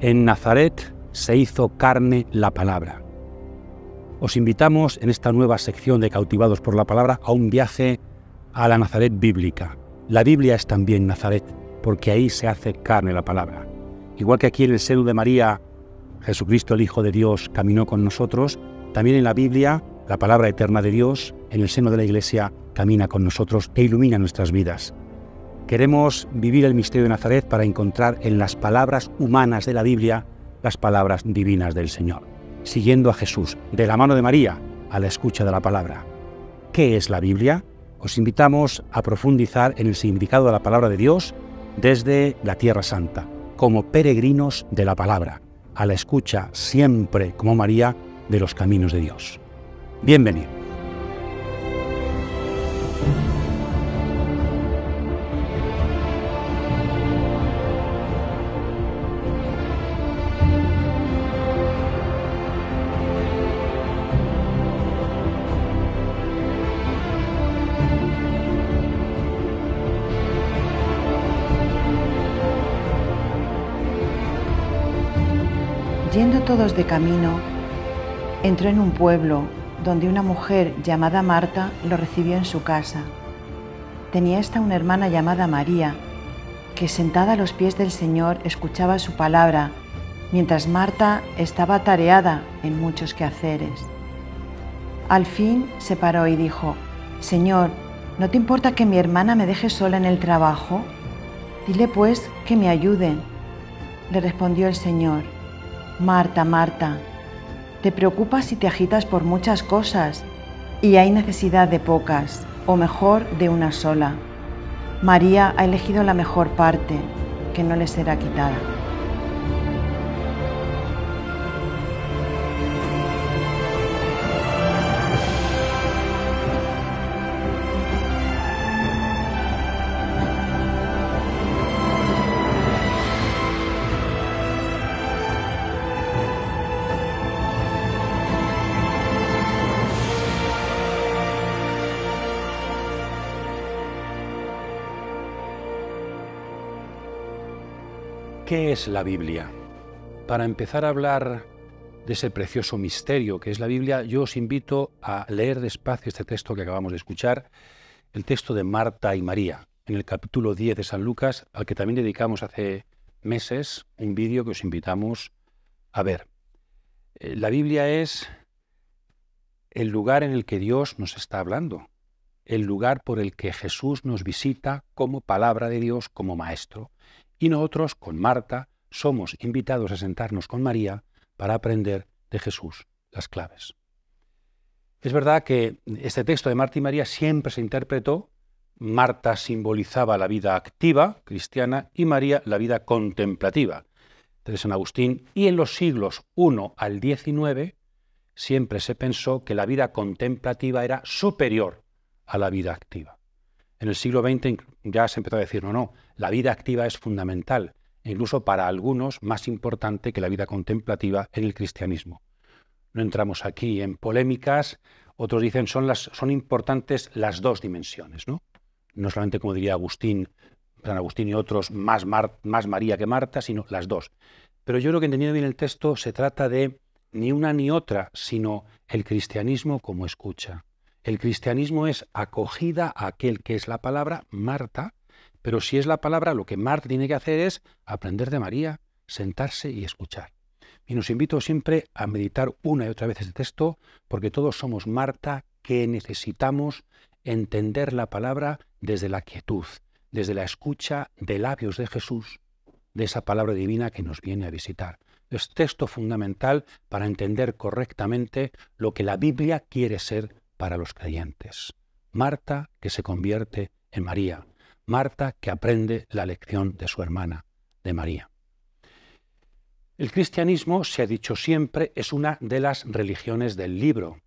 En Nazaret se hizo carne la palabra. Os invitamos en esta nueva sección de Cautivados por la Palabra a un viaje a la Nazaret bíblica. La Biblia es también Nazaret, porque ahí se hace carne la palabra. Igual que aquí en el seno de María, Jesucristo el Hijo de Dios caminó con nosotros, también en la Biblia, la palabra eterna de Dios, en el seno de la Iglesia, camina con nosotros e ilumina nuestras vidas. Queremos vivir el misterio de Nazaret para encontrar en las palabras humanas de la Biblia las palabras divinas del Señor, siguiendo a Jesús de la mano de María a la escucha de la palabra. ¿Qué es la Biblia? Os invitamos a profundizar en el significado de la palabra de Dios desde la Tierra Santa, como peregrinos de la palabra, a la escucha siempre como María de los caminos de Dios. Bienvenidos. de camino, entró en un pueblo donde una mujer llamada Marta lo recibió en su casa. Tenía esta una hermana llamada María, que sentada a los pies del Señor escuchaba su palabra, mientras Marta estaba atareada en muchos quehaceres. Al fin se paró y dijo, Señor, ¿no te importa que mi hermana me deje sola en el trabajo? Dile pues que me ayuden, Le respondió el Señor, Marta, Marta, te preocupas y te agitas por muchas cosas y hay necesidad de pocas, o mejor, de una sola. María ha elegido la mejor parte, que no le será quitada. ¿Qué es la Biblia? Para empezar a hablar de ese precioso misterio que es la Biblia, yo os invito a leer despacio este texto que acabamos de escuchar, el texto de Marta y María, en el capítulo 10 de San Lucas, al que también dedicamos hace meses un vídeo que os invitamos a ver. Eh, la Biblia es el lugar en el que Dios nos está hablando, el lugar por el que Jesús nos visita como palabra de Dios, como maestro y nosotros con Marta somos invitados a sentarnos con María para aprender de Jesús las claves. Es verdad que este texto de Marta y María siempre se interpretó, Marta simbolizaba la vida activa cristiana y María la vida contemplativa de San Agustín, y en los siglos 1 al 19 siempre se pensó que la vida contemplativa era superior a la vida activa. En el siglo XX ya se empezó a decir, no, no, la vida activa es fundamental, e incluso para algunos más importante que la vida contemplativa en el cristianismo. No entramos aquí en polémicas, otros dicen son son importantes las dos dimensiones, ¿no? No solamente como diría Agustín, Agustín y otros, más, más María que Marta, sino las dos. Pero yo creo que entendiendo bien el texto se trata de ni una ni otra, sino el cristianismo como escucha. El cristianismo es acogida a aquel que es la palabra Marta, pero si es la palabra, lo que Marta tiene que hacer es aprender de María, sentarse y escuchar. Y nos invito siempre a meditar una y otra vez este texto, porque todos somos Marta que necesitamos entender la palabra desde la quietud, desde la escucha de labios de Jesús, de esa palabra divina que nos viene a visitar. Es texto fundamental para entender correctamente lo que la Biblia quiere ser para los creyentes. Marta que se convierte en María. Marta que aprende la lección de su hermana, de María. El cristianismo, se ha dicho siempre, es una de las religiones del libro.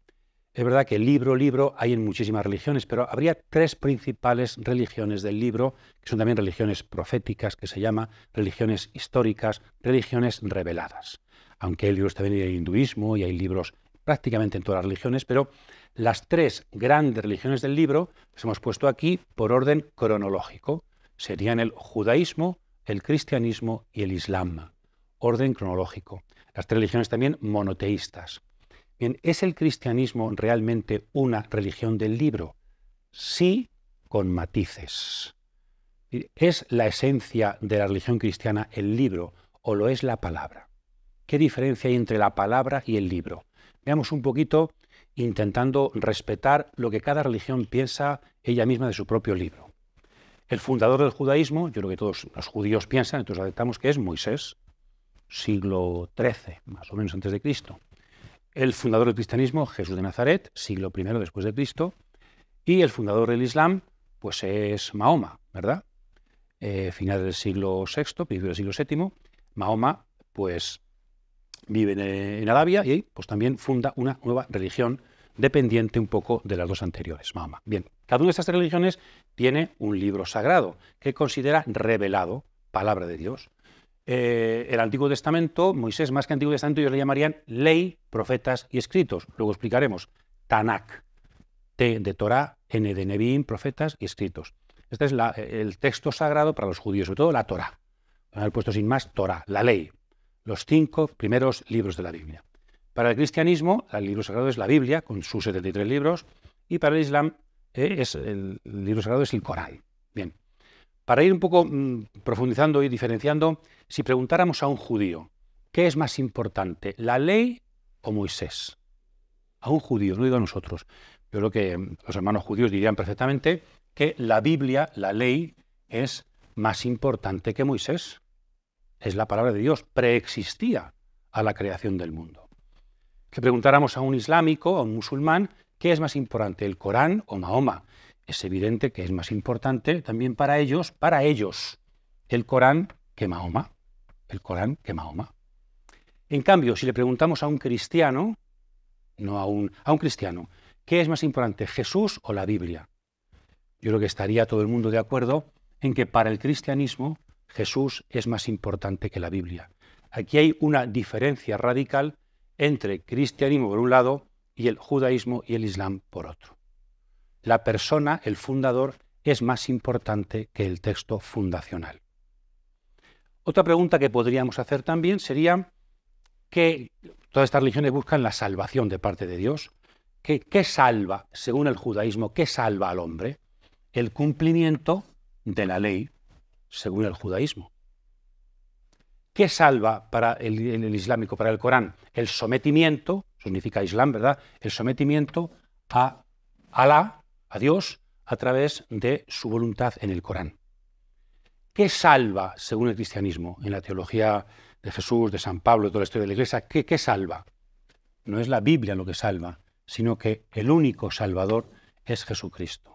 Es verdad que libro, libro hay en muchísimas religiones, pero habría tres principales religiones del libro, que son también religiones proféticas, que se llama, religiones históricas, religiones reveladas. Aunque hay libros también hay hinduismo y hay libros prácticamente en todas las religiones, pero las tres grandes religiones del libro, las hemos puesto aquí por orden cronológico. Serían el judaísmo, el cristianismo y el islam. Orden cronológico. Las tres religiones también monoteístas. Bien, ¿es el cristianismo realmente una religión del libro? Sí, con matices. ¿Es la esencia de la religión cristiana el libro o lo es la palabra? ¿Qué diferencia hay entre la palabra y el libro? Veamos un poquito intentando respetar lo que cada religión piensa ella misma de su propio libro. El fundador del judaísmo, yo creo que todos los judíos piensan, entonces aceptamos que es Moisés, siglo XIII, más o menos antes de Cristo. El fundador del cristianismo, Jesús de Nazaret, siglo I después de Cristo. Y el fundador del Islam, pues es Mahoma, ¿verdad? Eh, final del siglo VI, principio del siglo VII. Mahoma, pues vive eh, en Arabia y pues también funda una nueva religión dependiente un poco de las dos anteriores, Mahoma. Bien, cada una de estas religiones tiene un libro sagrado que considera revelado, palabra de Dios. Eh, el Antiguo Testamento, Moisés más que Antiguo Testamento, ellos le llamarían ley, profetas y escritos. Luego explicaremos. Tanak, T de Torah, N de Nevin profetas y escritos. Este es el texto sagrado para los judíos, sobre todo la Torah. haber puesto sin más Torah, la ley, los cinco primeros libros de la Biblia. Para el cristianismo, el libro sagrado es la Biblia, con sus 73 libros, y para el Islam, eh, es el, libro sagrado es el Corán. Bien, para ir un poco mm, profundizando y diferenciando, si preguntáramos a un judío, ¿qué es más importante, la ley o Moisés? A un judío, no digo a nosotros. Yo creo que mm, los hermanos judíos dirían perfectamente que la Biblia, la ley, es más importante que Moisés es la palabra de Dios, preexistía a la creación del mundo. Que preguntáramos a un islámico, a un musulmán, ¿qué es más importante, el Corán o Mahoma? Es evidente que es más importante también para ellos, para ellos, el Corán que Mahoma, el Corán que Mahoma. En cambio, si le preguntamos a un cristiano, no a un cristiano, ¿qué es más importante, Jesús o la Biblia? Yo creo que estaría todo el mundo de acuerdo en que para el cristianismo Jesús es más importante que la Biblia. Aquí hay una diferencia radical entre cristianismo por un lado y el judaísmo y el islam por otro. La persona, el fundador, es más importante que el texto fundacional. Otra pregunta que podríamos hacer también sería que todas estas religiones buscan la salvación de parte de Dios. ¿Qué, qué salva, según el judaísmo, qué salva al hombre? El cumplimiento de la ley, según el judaísmo. ¿Qué salva para el, islámico, para el Corán? El sometimiento, significa Islam, ¿verdad? El sometimiento a Alá, a Dios, a través de su voluntad en el Corán. ¿Qué salva, según el cristianismo, en la teología de Jesús, de San Pablo, de toda la historia de la Iglesia? ¿Qué, qué salva? No es la Biblia lo que salva, sino que el único salvador es Jesucristo.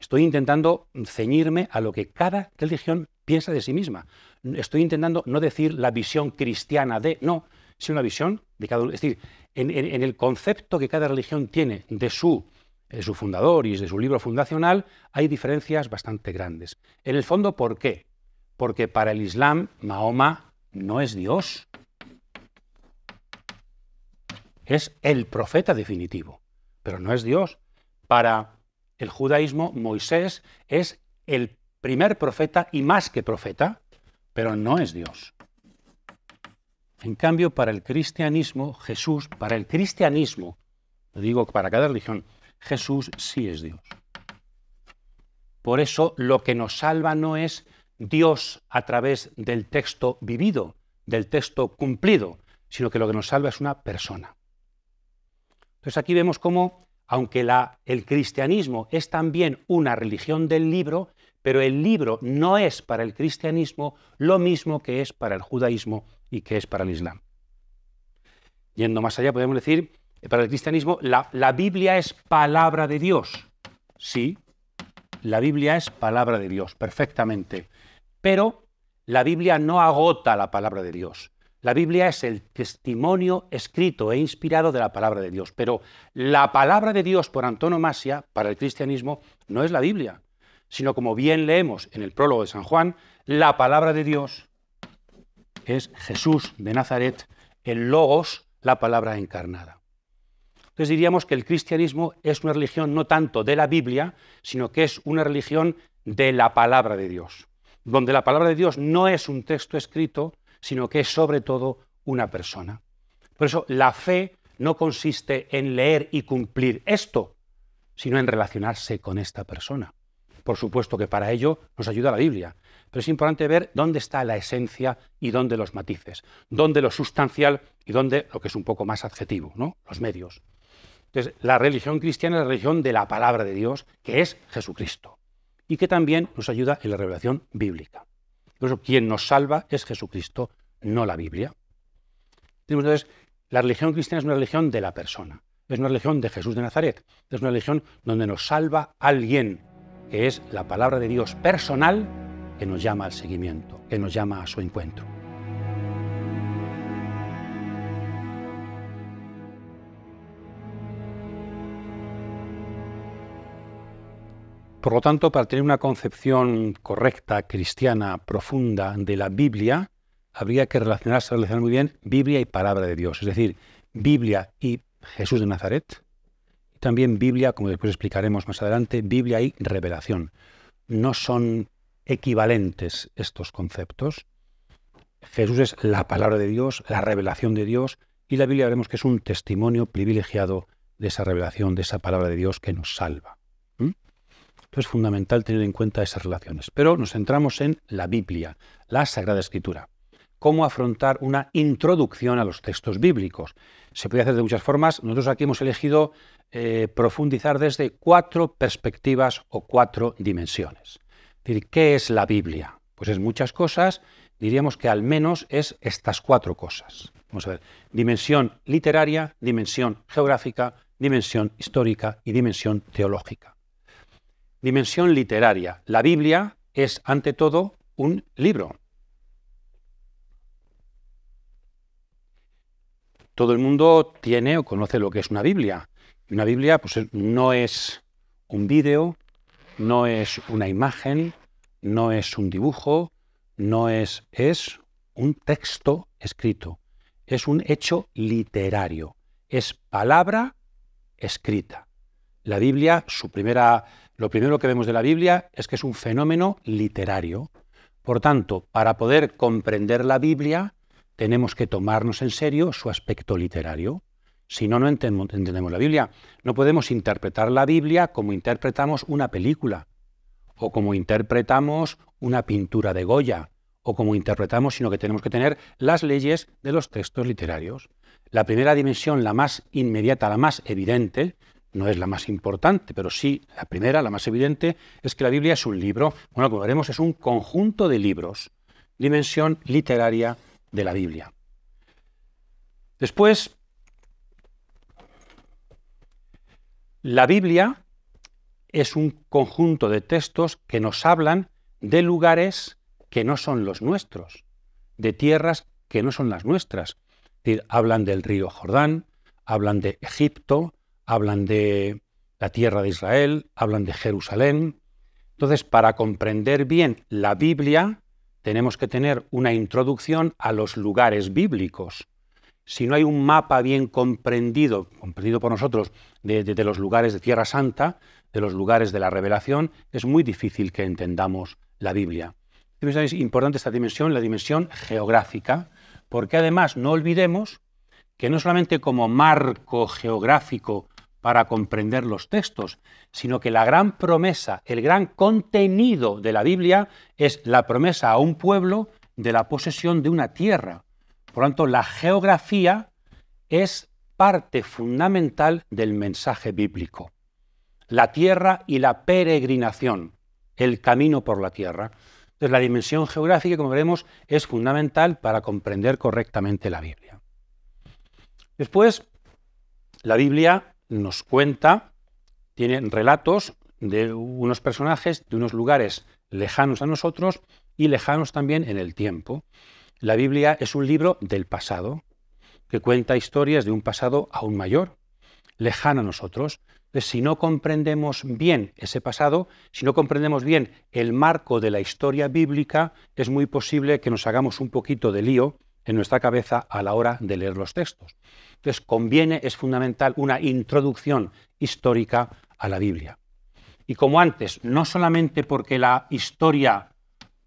Estoy intentando ceñirme a lo que cada religión piensa de sí misma. Estoy intentando no decir la visión cristiana de, no, sino una visión de cada Es decir, en, el concepto que cada religión tiene de su, de su fundador y de su libro fundacional, hay diferencias bastante grandes. En el fondo, ¿por qué? Porque para el Islam, Mahoma no es Dios. Es el profeta definitivo, pero no es Dios. Para el judaísmo, Moisés es el primer profeta y más que profeta, pero no es Dios. En cambio, para el cristianismo, Jesús, para el cristianismo, lo digo para cada religión, Jesús sí es Dios. Por eso lo que nos salva no es Dios a través del texto vivido, del texto cumplido, sino que lo que nos salva es una persona. Entonces aquí vemos cómo aunque el cristianismo es también una religión del libro, pero el libro no es para el cristianismo lo mismo que es para el judaísmo y que es para el islam. Yendo más allá, podemos decir, eh, para el cristianismo, la Biblia es palabra de Dios. Sí, la Biblia es palabra de Dios, perfectamente. Pero la Biblia no agota la palabra de Dios. La Biblia es el testimonio escrito e inspirado de la palabra de Dios, pero la palabra de Dios por antonomasia para el cristianismo no es la Biblia, sino como bien leemos en el prólogo de San Juan, la palabra de Dios es Jesús de Nazaret, el logos, la palabra encarnada. Entonces diríamos que el cristianismo es una religión no tanto de la Biblia, sino que es una religión de la palabra de Dios, donde la palabra de Dios no es un texto escrito, sino que es sobre todo una persona. Por eso la fe no consiste en leer y cumplir esto, sino en relacionarse con esta persona. Por supuesto que para ello nos ayuda la Biblia, pero es importante ver dónde está la esencia y dónde los matices, dónde lo sustancial y dónde lo que es un poco más adjetivo, ¿no? Los medios. Entonces, la religión cristiana es la religión de la palabra de Dios, que es Jesucristo, y que también nos ayuda en la revelación bíblica. Por eso quien nos salva es Jesucristo, no la Biblia. Entonces, la religión cristiana es una religión de la persona, es una religión de Jesús de Nazaret, es una religión donde nos salva alguien, que es la palabra de Dios personal que nos llama al seguimiento, que nos llama a su encuentro. Por lo tanto, para tener una concepción correcta, cristiana, profunda de la Biblia, habría que relacionarse, relacionar muy bien Biblia y palabra de Dios. Es decir, Biblia y Jesús de Nazaret. Y también Biblia, como después explicaremos más adelante, Biblia y revelación. No son equivalentes estos conceptos. Jesús es la palabra de Dios, la revelación de Dios, y la Biblia veremos que es un testimonio privilegiado de esa revelación, de esa palabra de Dios que nos salva. Entonces es fundamental tener en cuenta esas relaciones. Pero nos centramos en la Biblia, la Sagrada Escritura. Cómo afrontar una introducción a los textos bíblicos. Se puede hacer de muchas formas. Nosotros aquí hemos elegido eh, profundizar desde cuatro perspectivas o cuatro dimensiones. decir, ¿qué es la Biblia? Pues es muchas cosas. Diríamos que al menos es estas cuatro cosas. Vamos a ver. Dimensión literaria, dimensión geográfica, dimensión histórica y dimensión teológica dimensión literaria. La Biblia es, ante todo, un libro. Todo el mundo tiene o conoce lo que es una Biblia. una Biblia pues, no es un vídeo, no es una imagen, no es un dibujo, no es, es un texto escrito, es un hecho literario, es palabra escrita la Biblia, su primera, lo primero que vemos de la Biblia es que es un fenómeno literario. Por tanto, para poder comprender la Biblia, tenemos que tomarnos en serio su aspecto literario. Si no, no entendemos la Biblia. No podemos interpretar la Biblia como interpretamos una película, o como interpretamos una pintura de Goya, o como interpretamos, sino que tenemos que tener las leyes de los textos literarios. La primera dimensión, la más inmediata, la más evidente, no es la más importante, pero sí la primera, la más evidente, es que la Biblia es un libro. Bueno, como veremos, es un conjunto de libros, dimensión literaria de la Biblia. Después, la Biblia es un conjunto de textos que nos hablan de lugares que no son los nuestros, de tierras que no son las nuestras. Es decir, hablan del río Jordán, hablan de Egipto, hablan de la tierra de Israel, hablan de Jerusalén. Entonces, para comprender bien la Biblia, tenemos que tener una introducción a los lugares bíblicos. Si no hay un mapa bien comprendido, comprendido por nosotros, de, los lugares de Tierra Santa, de los lugares de la revelación, es muy difícil que entendamos la Biblia. Es importante esta dimensión, la dimensión geográfica, porque además no olvidemos que no solamente como marco geográfico para comprender los textos, sino que la gran promesa, el gran contenido de la Biblia es la promesa a un pueblo de la posesión de una tierra. Por lo tanto, la geografía es parte fundamental del mensaje bíblico. La tierra y la peregrinación, el camino por la tierra. Entonces, la dimensión geográfica, como veremos, es fundamental para comprender correctamente la Biblia. Después, la Biblia nos cuenta, tiene relatos de unos personajes, de unos lugares lejanos a nosotros y lejanos también en el tiempo. La Biblia es un libro del pasado, que cuenta historias de un pasado aún mayor, lejano a nosotros. si no comprendemos bien ese pasado, si no comprendemos bien el marco de la historia bíblica, es muy posible que nos hagamos un poquito de lío en nuestra cabeza a la hora de leer los textos. Entonces, conviene, es fundamental una introducción histórica a la Biblia. Y como antes, no solamente porque la historia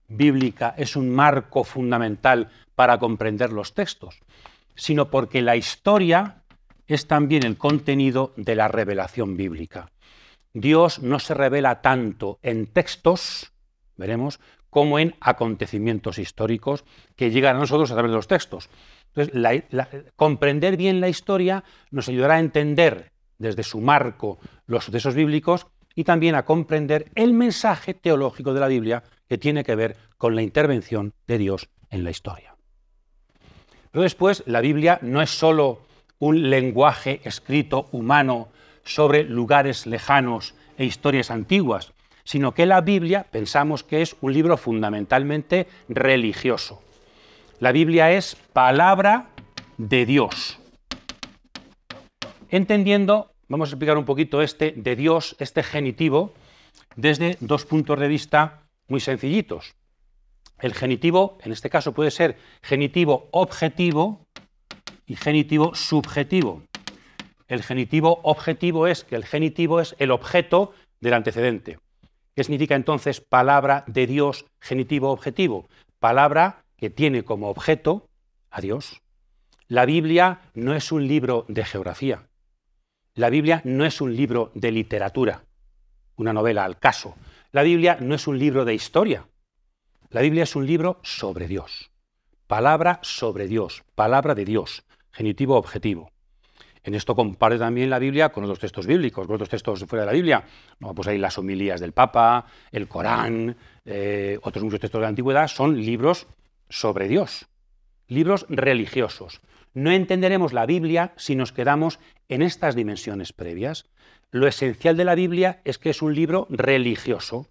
bíblica es un marco fundamental para comprender los textos, sino porque la historia es también el contenido de la revelación bíblica. Dios no se revela tanto en textos, veremos, como en acontecimientos históricos que llegan a nosotros a través de los textos. Entonces, comprender bien la historia nos ayudará a entender desde su marco los sucesos bíblicos y también a comprender el mensaje teológico de la Biblia que tiene que ver con la intervención de Dios en la historia. Pero después, la Biblia no es sólo un lenguaje escrito humano sobre lugares lejanos e historias antiguas, sino que la Biblia pensamos que es un libro fundamentalmente religioso. La Biblia es palabra de Dios. Entendiendo, vamos a explicar un poquito este de Dios, este genitivo, desde dos puntos de vista muy sencillitos. El genitivo, en este caso, puede ser genitivo objetivo y genitivo subjetivo. El genitivo objetivo es que el genitivo es el objeto del antecedente. ¿Qué significa entonces palabra de Dios genitivo objetivo? Palabra que tiene como objeto a Dios. La Biblia no es un libro de geografía. La Biblia no es un libro de literatura, una novela al caso. La Biblia no es un libro de historia. La Biblia es un libro sobre Dios. Palabra sobre Dios, palabra de Dios, genitivo objetivo. En esto compare también la Biblia con otros textos bíblicos, con otros textos fuera de la Biblia. pues hay las homilías del Papa, el Corán, eh, otros muchos textos de la antigüedad, son libros sobre Dios, libros religiosos. No entenderemos la Biblia si nos quedamos en estas dimensiones previas. Lo esencial de la Biblia es que es un libro religioso,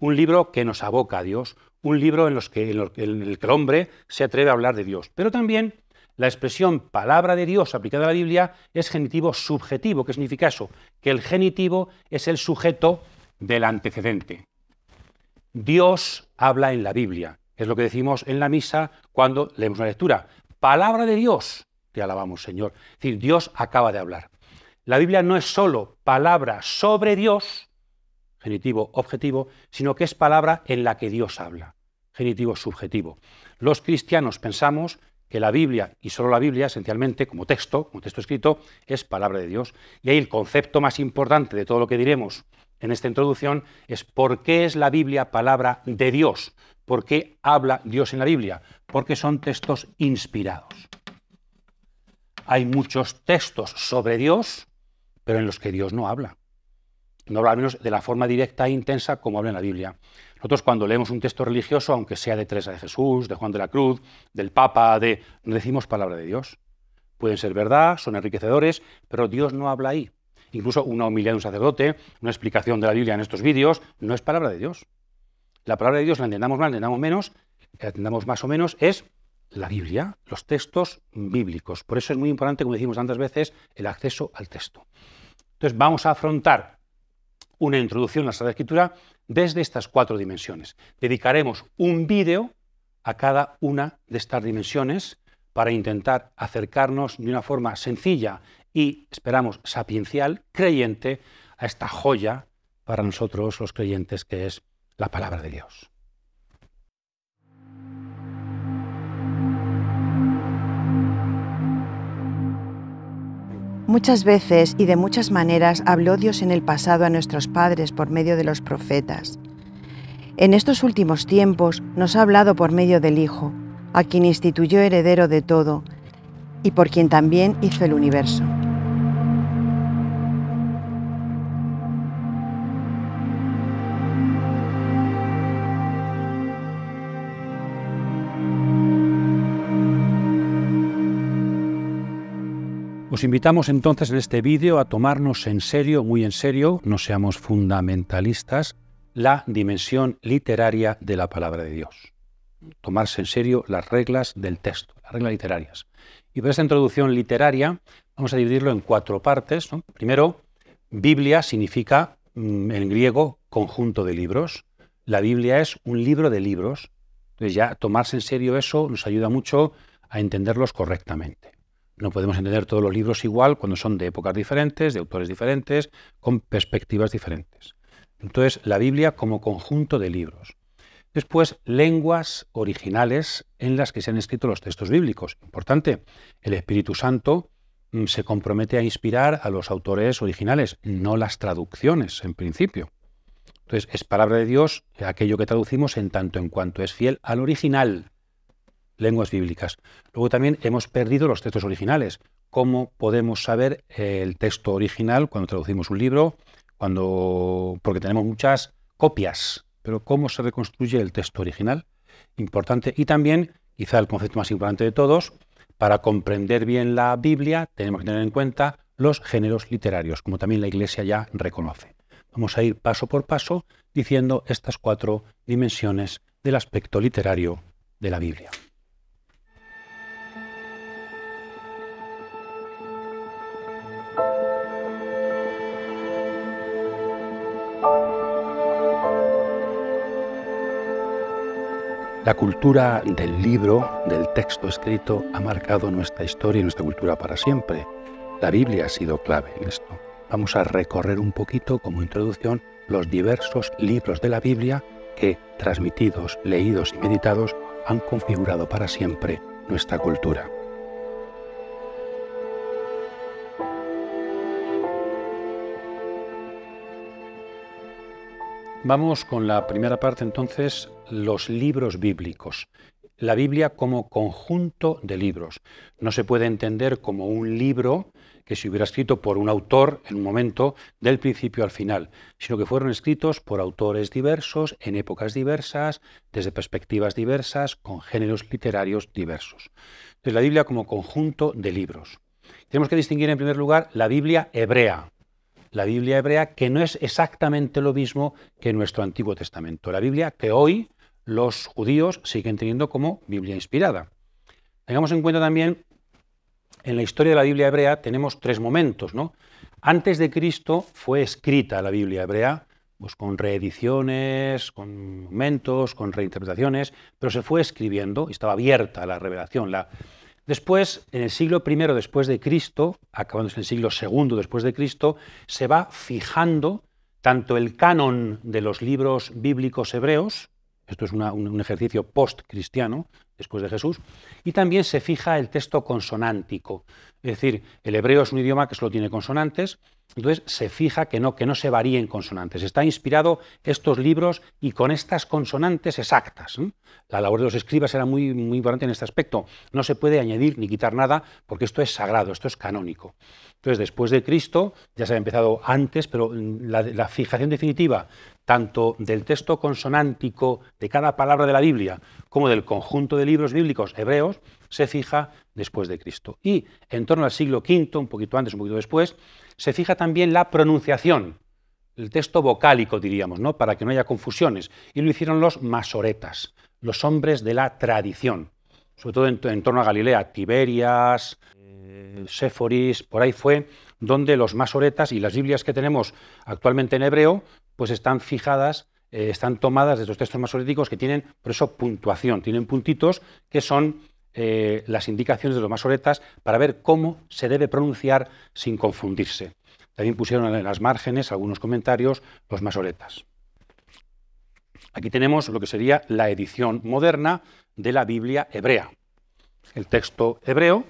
un libro que nos aboca a Dios, un libro en el que el hombre se atreve a hablar de Dios. Pero también la expresión palabra de Dios aplicada a la Biblia es genitivo subjetivo. ¿Qué significa eso? Que el genitivo es el sujeto del antecedente. Dios habla en la Biblia. Es lo que decimos en la misa cuando leemos una lectura. Palabra de Dios. Te alabamos, Señor. Es decir, Dios acaba de hablar. La Biblia no es solo palabra sobre Dios, genitivo objetivo, sino que es palabra en la que Dios habla, genitivo subjetivo. Los cristianos pensamos que la Biblia, y solo la Biblia esencialmente, como texto, como texto escrito, es palabra de Dios. Y ahí el concepto más importante de todo lo que diremos en esta introducción es por qué es la Biblia palabra de Dios, por qué habla Dios en la Biblia, porque son textos inspirados. Hay muchos textos sobre Dios, pero en los que Dios no habla. No habla al menos de la forma directa e intensa como habla en la Biblia. Nosotros cuando leemos un texto religioso, aunque sea de Teresa de Jesús, de Juan de la Cruz, del Papa, de... no decimos palabra de Dios. Pueden ser verdad, son enriquecedores, pero Dios no habla ahí. Incluso una homilía de un sacerdote, una explicación de la Biblia en estos vídeos, no es palabra de Dios. La palabra de Dios, la entendamos más, la entendamos menos, la entendamos más o menos, es la Biblia, los textos bíblicos. Por eso es muy importante, como decimos tantas veces, el acceso al texto. Entonces vamos a afrontar una introducción a la Sagrada Escritura desde estas cuatro dimensiones. Dedicaremos un vídeo a cada una de estas dimensiones para intentar acercarnos de una forma sencilla y, esperamos, sapiencial, creyente, a esta joya para nosotros los creyentes que es la palabra de Dios. Muchas veces y de muchas maneras habló Dios en el pasado a nuestros padres por medio de los profetas. En estos últimos tiempos nos ha hablado por medio del Hijo, a quien instituyó heredero de todo y por quien también hizo el universo. Nos invitamos entonces en este vídeo a tomarnos en serio, muy en serio, no seamos fundamentalistas, la dimensión literaria de la palabra de Dios. Tomarse en serio las reglas del texto, las reglas literarias. Y para esta introducción literaria vamos a dividirlo en cuatro partes. Primero, Biblia significa mm, en griego conjunto de libros. La Biblia es un libro de libros. Entonces ya tomarse en serio eso nos ayuda mucho a entenderlos correctamente. No podemos entender todos los libros igual cuando son de épocas diferentes, de autores diferentes, con perspectivas diferentes. Entonces, la Biblia como conjunto de libros. Después, lenguas originales en las que se han escrito los textos bíblicos. Importante, el Espíritu Santo mm, se compromete a inspirar a los autores originales, no las traducciones en principio. Entonces, es palabra de Dios aquello que traducimos en tanto en cuanto es fiel al original, lenguas bíblicas. Luego también hemos perdido los textos originales. ¿Cómo podemos saber el texto original cuando traducimos un libro? Cuando, porque tenemos muchas copias, pero ¿cómo se reconstruye el texto original? Importante. Y también, quizá el concepto más importante de todos, para comprender bien la Biblia tenemos que tener en cuenta los géneros literarios, como también la Iglesia ya reconoce. Vamos a ir paso por paso diciendo estas cuatro dimensiones del aspecto literario de la Biblia. La cultura del libro, del texto escrito, ha marcado nuestra historia y nuestra cultura para siempre. La Biblia ha sido clave en esto. Vamos a recorrer un poquito como introducción los diversos libros de la Biblia que, transmitidos, leídos y meditados, han configurado para siempre nuestra cultura. Vamos con la primera parte entonces los libros bíblicos. La Biblia como conjunto de libros. No se puede entender como un libro que se hubiera escrito por un autor en un momento del principio al final, sino que fueron escritos por autores diversos, en épocas diversas, desde perspectivas diversas, con géneros literarios diversos. Entonces la Biblia como conjunto de libros. Tenemos que distinguir en primer lugar la Biblia hebrea, la Biblia hebrea, que no es exactamente lo mismo que nuestro Antiguo Testamento. La Biblia que hoy los judíos siguen teniendo como Biblia inspirada. Tengamos en cuenta también, en la historia de la Biblia hebrea tenemos tres momentos. ¿no? Antes de Cristo fue escrita la Biblia hebrea, pues con reediciones, con momentos, con reinterpretaciones, pero se fue escribiendo y estaba abierta la revelación. La... Después, en el siglo I después de Cristo, acabándose en el siglo II después de Cristo, se va fijando tanto el canon de los libros bíblicos hebreos, esto es un, ejercicio post-cristiano, después de Jesús. Y también se fija el texto consonántico. Es decir, el hebreo es un idioma que solo tiene consonantes, entonces se fija que no, que no se varíen consonantes. Está inspirado estos libros y con estas consonantes exactas. La labor de los escribas era muy, muy importante en este aspecto. No se puede añadir ni quitar nada porque esto es sagrado, esto es canónico. Entonces, después de Cristo, ya se ha empezado antes, pero la fijación definitiva tanto del texto consonántico de cada palabra de la Biblia como del conjunto de libros bíblicos hebreos, se fija después de Cristo. Y en torno al siglo V, un poquito antes, un poquito después, se fija también la pronunciación, el texto vocálico, diríamos, ¿no? para que no haya confusiones. Y lo hicieron los masoretas, los hombres de la tradición sobre todo en, torno a Galilea, Tiberias, eh, Seforis, por ahí fue donde los masoretas y las Biblias que tenemos actualmente en hebreo, pues están fijadas, eh, están tomadas de estos textos masoréticos que tienen, por eso, puntuación, tienen puntitos que son eh, las indicaciones de los masoretas para ver cómo se debe pronunciar sin confundirse. También pusieron en las márgenes algunos comentarios los masoretas. Aquí tenemos lo que sería la edición moderna, de la Biblia hebrea. El texto hebreo,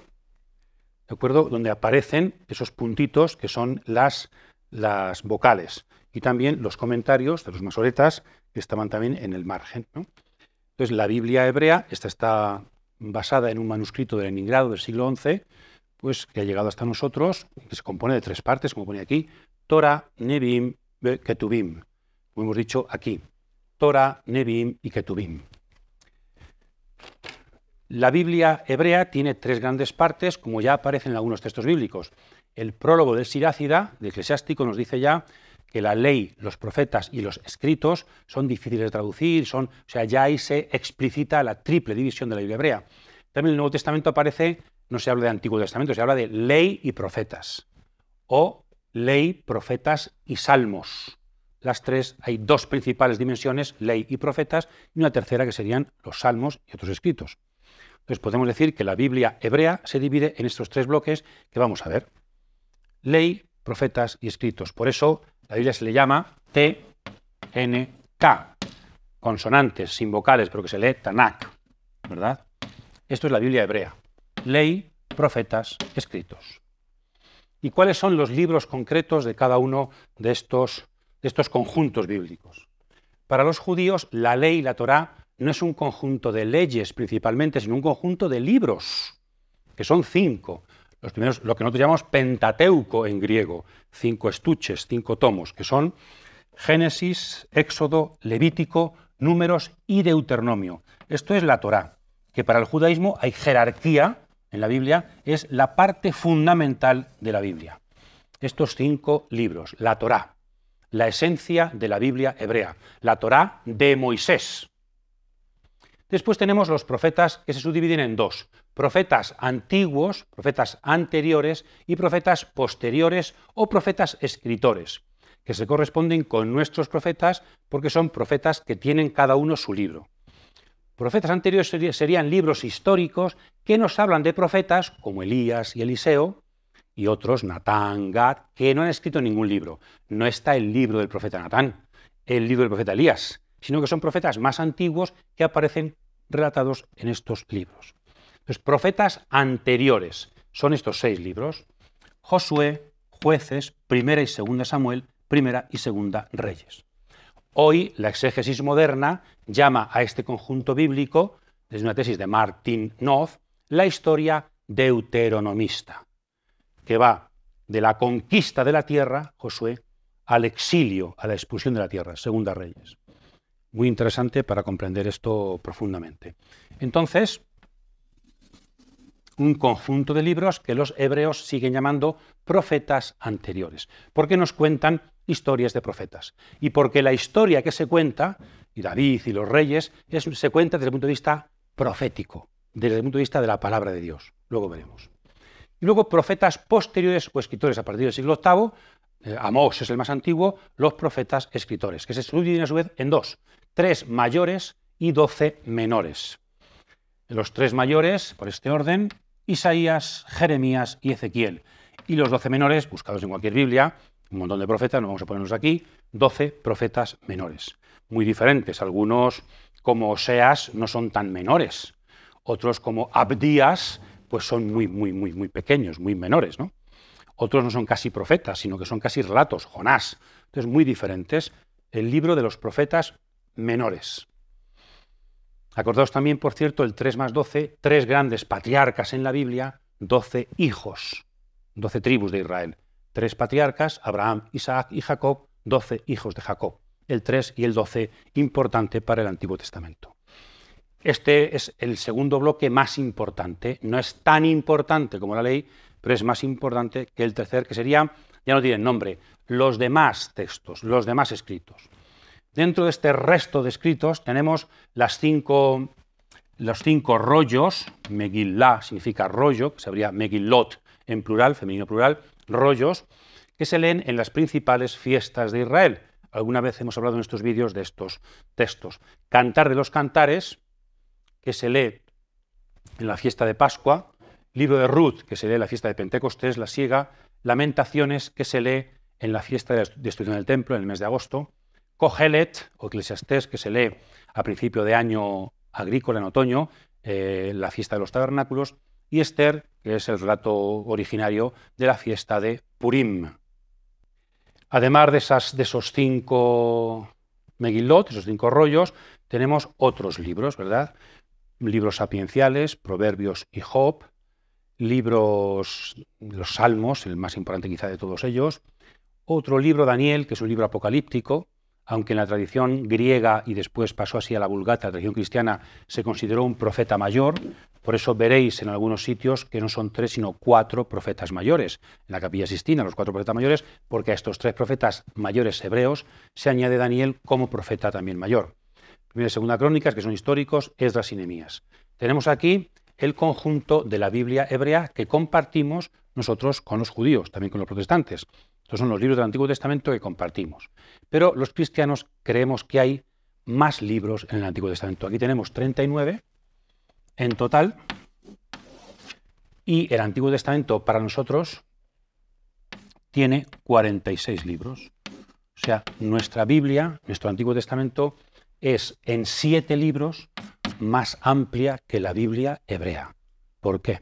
¿de acuerdo? Donde aparecen esos puntitos que son las, las vocales y también los comentarios de los masoretas que estaban también en el margen. Entonces, la Biblia hebrea, esta está basada en un manuscrito de Leningrado del siglo XI, pues que ha llegado hasta nosotros, que se compone de tres partes, como pone aquí, Torah, Nebim, Ketubim, como hemos dicho aquí, Torah, Nebim y Ketubim. La Biblia hebrea tiene tres grandes partes, como ya aparece en algunos textos bíblicos. El prólogo del Sirácida, de Eclesiástico, nos dice ya que la ley, los profetas y los escritos son difíciles de traducir, son, o sea, ya ahí se explicita la triple división de la Biblia hebrea. También en el Nuevo Testamento aparece, no se habla de Antiguo Testamento, se habla de ley y profetas, o ley, profetas y salmos. Las tres, hay dos principales dimensiones, ley y profetas, y una tercera que serían los salmos y otros escritos. Entonces podemos decir que la Biblia hebrea se divide en estos tres bloques que vamos a ver. Ley, profetas y escritos. Por eso la Biblia se le llama T N K. consonantes sin vocales, pero que se lee TANAK. ¿verdad? Esto es la Biblia hebrea. Ley, profetas, escritos. ¿Y cuáles son los libros concretos de cada uno de estos, de estos conjuntos bíblicos? Para los judíos, la ley y la Torá no es un conjunto de leyes principalmente, sino un conjunto de libros, que son cinco. Los primeros, lo que nosotros llamamos Pentateuco en griego, cinco estuches, cinco tomos, que son Génesis, Éxodo, Levítico, Números y Deuteronomio. Esto es la Torá, que para el judaísmo hay jerarquía en la Biblia, es la parte fundamental de la Biblia. Estos cinco libros, la Torá, la esencia de la Biblia hebrea, la Torá de Moisés, Después tenemos los profetas que se subdividen en dos, profetas antiguos, profetas anteriores y profetas posteriores o profetas escritores, que se corresponden con nuestros profetas porque son profetas que tienen cada uno su libro. Profetas anteriores serían libros históricos que nos hablan de profetas como Elías y Eliseo, y otros, Natán, Gad, que no han escrito ningún libro. No está el libro del profeta Natán, el libro del profeta Elías, sino que son profetas más antiguos que aparecen relatados en estos libros. Los profetas anteriores son estos seis libros, Josué, Jueces, Primera y Segunda Samuel, Primera y Segunda Reyes. Hoy la exégesis moderna llama a este conjunto bíblico, desde una tesis de Martin Noz, la historia deuteronomista, que va de la conquista de la tierra, Josué, al exilio, a la expulsión de la tierra, Segunda Reyes muy interesante para comprender esto profundamente. Entonces, un conjunto de libros que los hebreos siguen llamando profetas anteriores, porque nos cuentan historias de profetas. Y porque la historia que se cuenta, y David y los reyes, es, se cuenta desde el punto de vista profético, desde el punto de vista de la palabra de Dios. Luego veremos. Y luego profetas posteriores o escritores a partir del siglo VIII, eh, Amós es el más antiguo, los profetas escritores, que se subdividen a su vez en dos, tres mayores y doce menores. Los tres mayores, por este orden, Isaías, Jeremías y Ezequiel. Y los doce menores, buscados en cualquier Biblia, un montón de profetas, no vamos a ponernos aquí, doce profetas menores. Muy diferentes, algunos como Oseas no son tan menores, otros como Abdías, pues son muy, muy, muy, muy pequeños, muy menores, ¿no? Otros no son casi profetas, sino que son casi relatos, Jonás. Entonces, muy diferentes. El libro de los profetas menores. Acordaos también, por cierto, el 3 más 12, tres grandes patriarcas en la Biblia, 12 hijos, 12 tribus de Israel. Tres patriarcas, Abraham, Isaac y Jacob, 12 hijos de Jacob. El 3 y el 12, importante para el Antiguo Testamento. Este es el segundo bloque más importante. No es tan importante como la ley, es más importante que el tercer, que sería, ya no tienen nombre, los demás textos, los demás escritos. Dentro de este resto de escritos tenemos las cinco, los cinco rollos, Megillah significa rollo, que sería Megillot en plural, femenino plural, rollos, que se leen en las principales fiestas de Israel. Alguna vez hemos hablado en estos vídeos de estos textos. Cantar de los Cantares, que se lee en la fiesta de Pascua, libro de Ruth, que se lee en la fiesta de Pentecostés, la siega, Lamentaciones, que se lee en la fiesta de destrucción del templo, en el mes de agosto, Cogelet, o Eclesiastés, que se lee a principio de año agrícola, en otoño, en eh, la fiesta de los tabernáculos, y Esther, que es el relato originario de la fiesta de Purim. Además de, de esos cinco Megillot, esos cinco rollos, tenemos otros libros, ¿verdad? Libros sapienciales, Proverbios y Job, libros, los Salmos, el más importante quizá de todos ellos, otro libro, Daniel, que es un libro apocalíptico, aunque en la tradición griega y después pasó así a la vulgata, la tradición cristiana, se consideró un profeta mayor, por eso veréis en algunos sitios que no son tres, sino cuatro profetas mayores. En la capilla Sistina, los cuatro profetas mayores, porque a estos tres profetas mayores hebreos se añade Daniel como profeta también mayor. Primera y segunda crónicas, que son históricos, Esdras y Nehemías. Tenemos aquí el conjunto de la Biblia hebrea que compartimos nosotros con los judíos, también con los protestantes. Estos son los libros del Antiguo Testamento que compartimos. Pero los cristianos creemos que hay más libros en el Antiguo Testamento. Aquí tenemos 39 en total. Y el Antiguo Testamento para nosotros tiene 46 libros. O sea, nuestra Biblia, nuestro Antiguo Testamento, es en siete libros más amplia que la Biblia hebrea. ¿Por qué?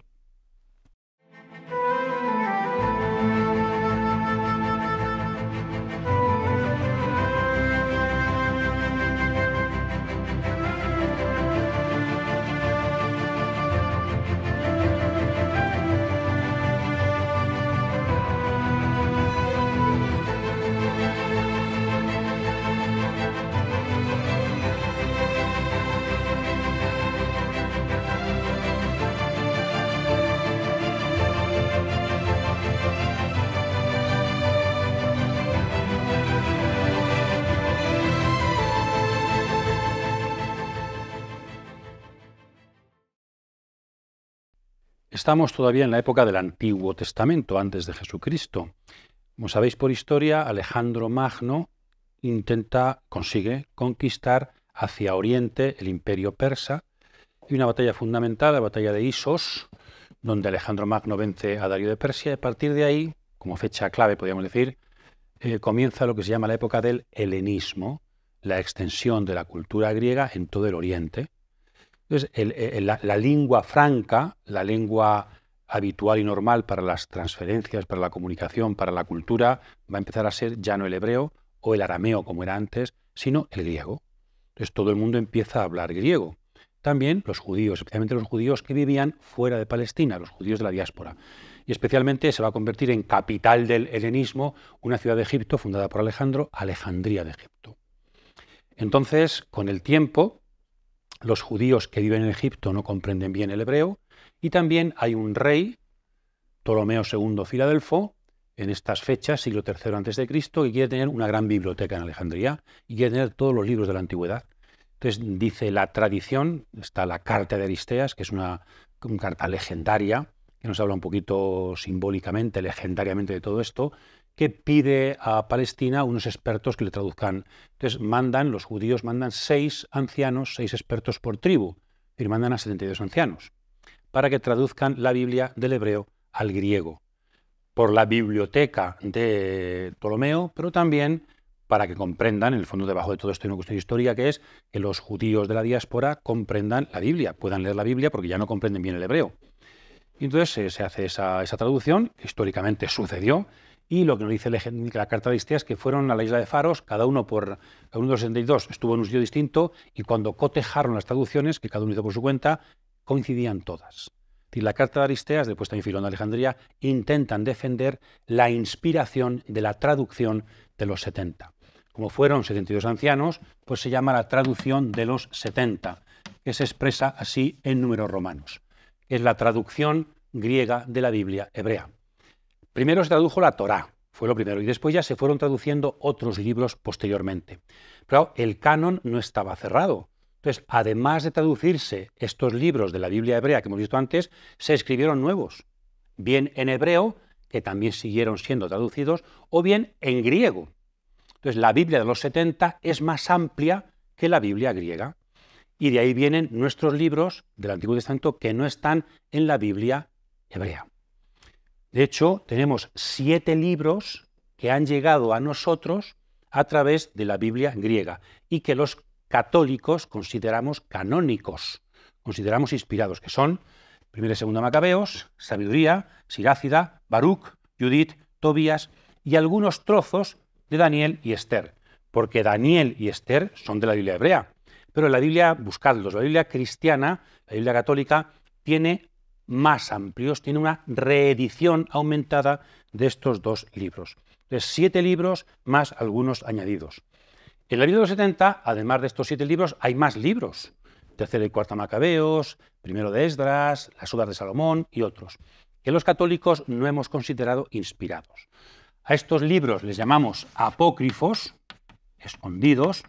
estamos todavía en la época del Antiguo Testamento, antes de Jesucristo. Como sabéis por historia, Alejandro Magno intenta, consigue conquistar hacia Oriente el imperio persa y una batalla fundamental, la batalla de Isos, donde Alejandro Magno vence a Darío de Persia y a partir de ahí, como fecha clave podríamos decir, eh, comienza lo que se llama la época del helenismo, la extensión de la cultura griega en todo el Oriente. Entonces, eh, eh, la, lengua franca, la lengua habitual y normal para las transferencias, para la comunicación, para la cultura, va a empezar a ser ya no el hebreo o el arameo como era antes, sino el griego. Entonces todo el mundo empieza a hablar griego. También los judíos, especialmente los judíos que vivían fuera de Palestina, los judíos de la diáspora. Y especialmente se va a convertir en capital del helenismo una ciudad de Egipto fundada por Alejandro, Alejandría de Egipto. Entonces, con el tiempo, los judíos que viven en Egipto no comprenden bien el hebreo, y también hay un rey, Ptolomeo II Filadelfo, en estas fechas, siglo III a.C., que quiere tener una gran biblioteca en Alejandría y quiere tener todos los libros de la antigüedad. Entonces, dice la tradición, está la carta de Aristeas, que es una, una carta legendaria, que nos habla un poquito simbólicamente, legendariamente de todo esto, que pide a Palestina unos expertos que le traduzcan. Entonces mandan, los judíos mandan seis ancianos, seis expertos por tribu, y mandan a 72 ancianos, para que traduzcan la Biblia del hebreo al griego, por la biblioteca de Ptolomeo, pero también para que comprendan, en el fondo debajo de todo esto hay una cuestión de historia que es que los judíos de la diáspora comprendan la Biblia, puedan leer la Biblia porque ya no comprenden bien el hebreo. Y entonces eh, se, hace esa, traducción, históricamente sucedió, y lo que nos dice la carta de Aristeas que fueron a la isla de Faros, cada uno por de los estuvo en un sitio distinto, y cuando cotejaron las traducciones, que cada uno hizo por su cuenta, coincidían todas. la carta de Aristeas, después también Filón de Alejandría, intentan defender la inspiración de la traducción de los 70. Como fueron 72 ancianos, pues se llama la traducción de los 70, que se expresa así en números romanos. Es la traducción griega de la Biblia hebrea. Primero se tradujo la Torá, fue lo primero, y después ya se fueron traduciendo otros libros posteriormente. Pero el canon no estaba cerrado. Entonces, además de traducirse estos libros de la Biblia hebrea que hemos visto antes, se escribieron nuevos, bien en hebreo, que también siguieron siendo traducidos, o bien en griego. Entonces, la Biblia de los 70 es más amplia que la Biblia griega. Y de ahí vienen nuestros libros del Antiguo Testamento que no están en la Biblia hebrea. De hecho, tenemos siete libros que han llegado a nosotros a través de la Biblia griega y que los católicos consideramos canónicos, consideramos inspirados, que son Primera y Segunda Macabeos, Sabiduría, Sirácida, Baruch, Judith, Tobías y algunos trozos de Daniel y Esther, porque Daniel y Esther son de la Biblia hebrea. Pero la Biblia, buscadlos, la Biblia cristiana, la Biblia católica, tiene más amplios, tiene una reedición aumentada de estos dos libros. De siete libros más algunos añadidos. En la Biblia de los 70, además de estos siete libros, hay más libros. tercero y cuarto Macabeos, primero de Esdras, las Sudas de Salomón y otros, que los católicos no hemos considerado inspirados. A estos libros les llamamos apócrifos, escondidos,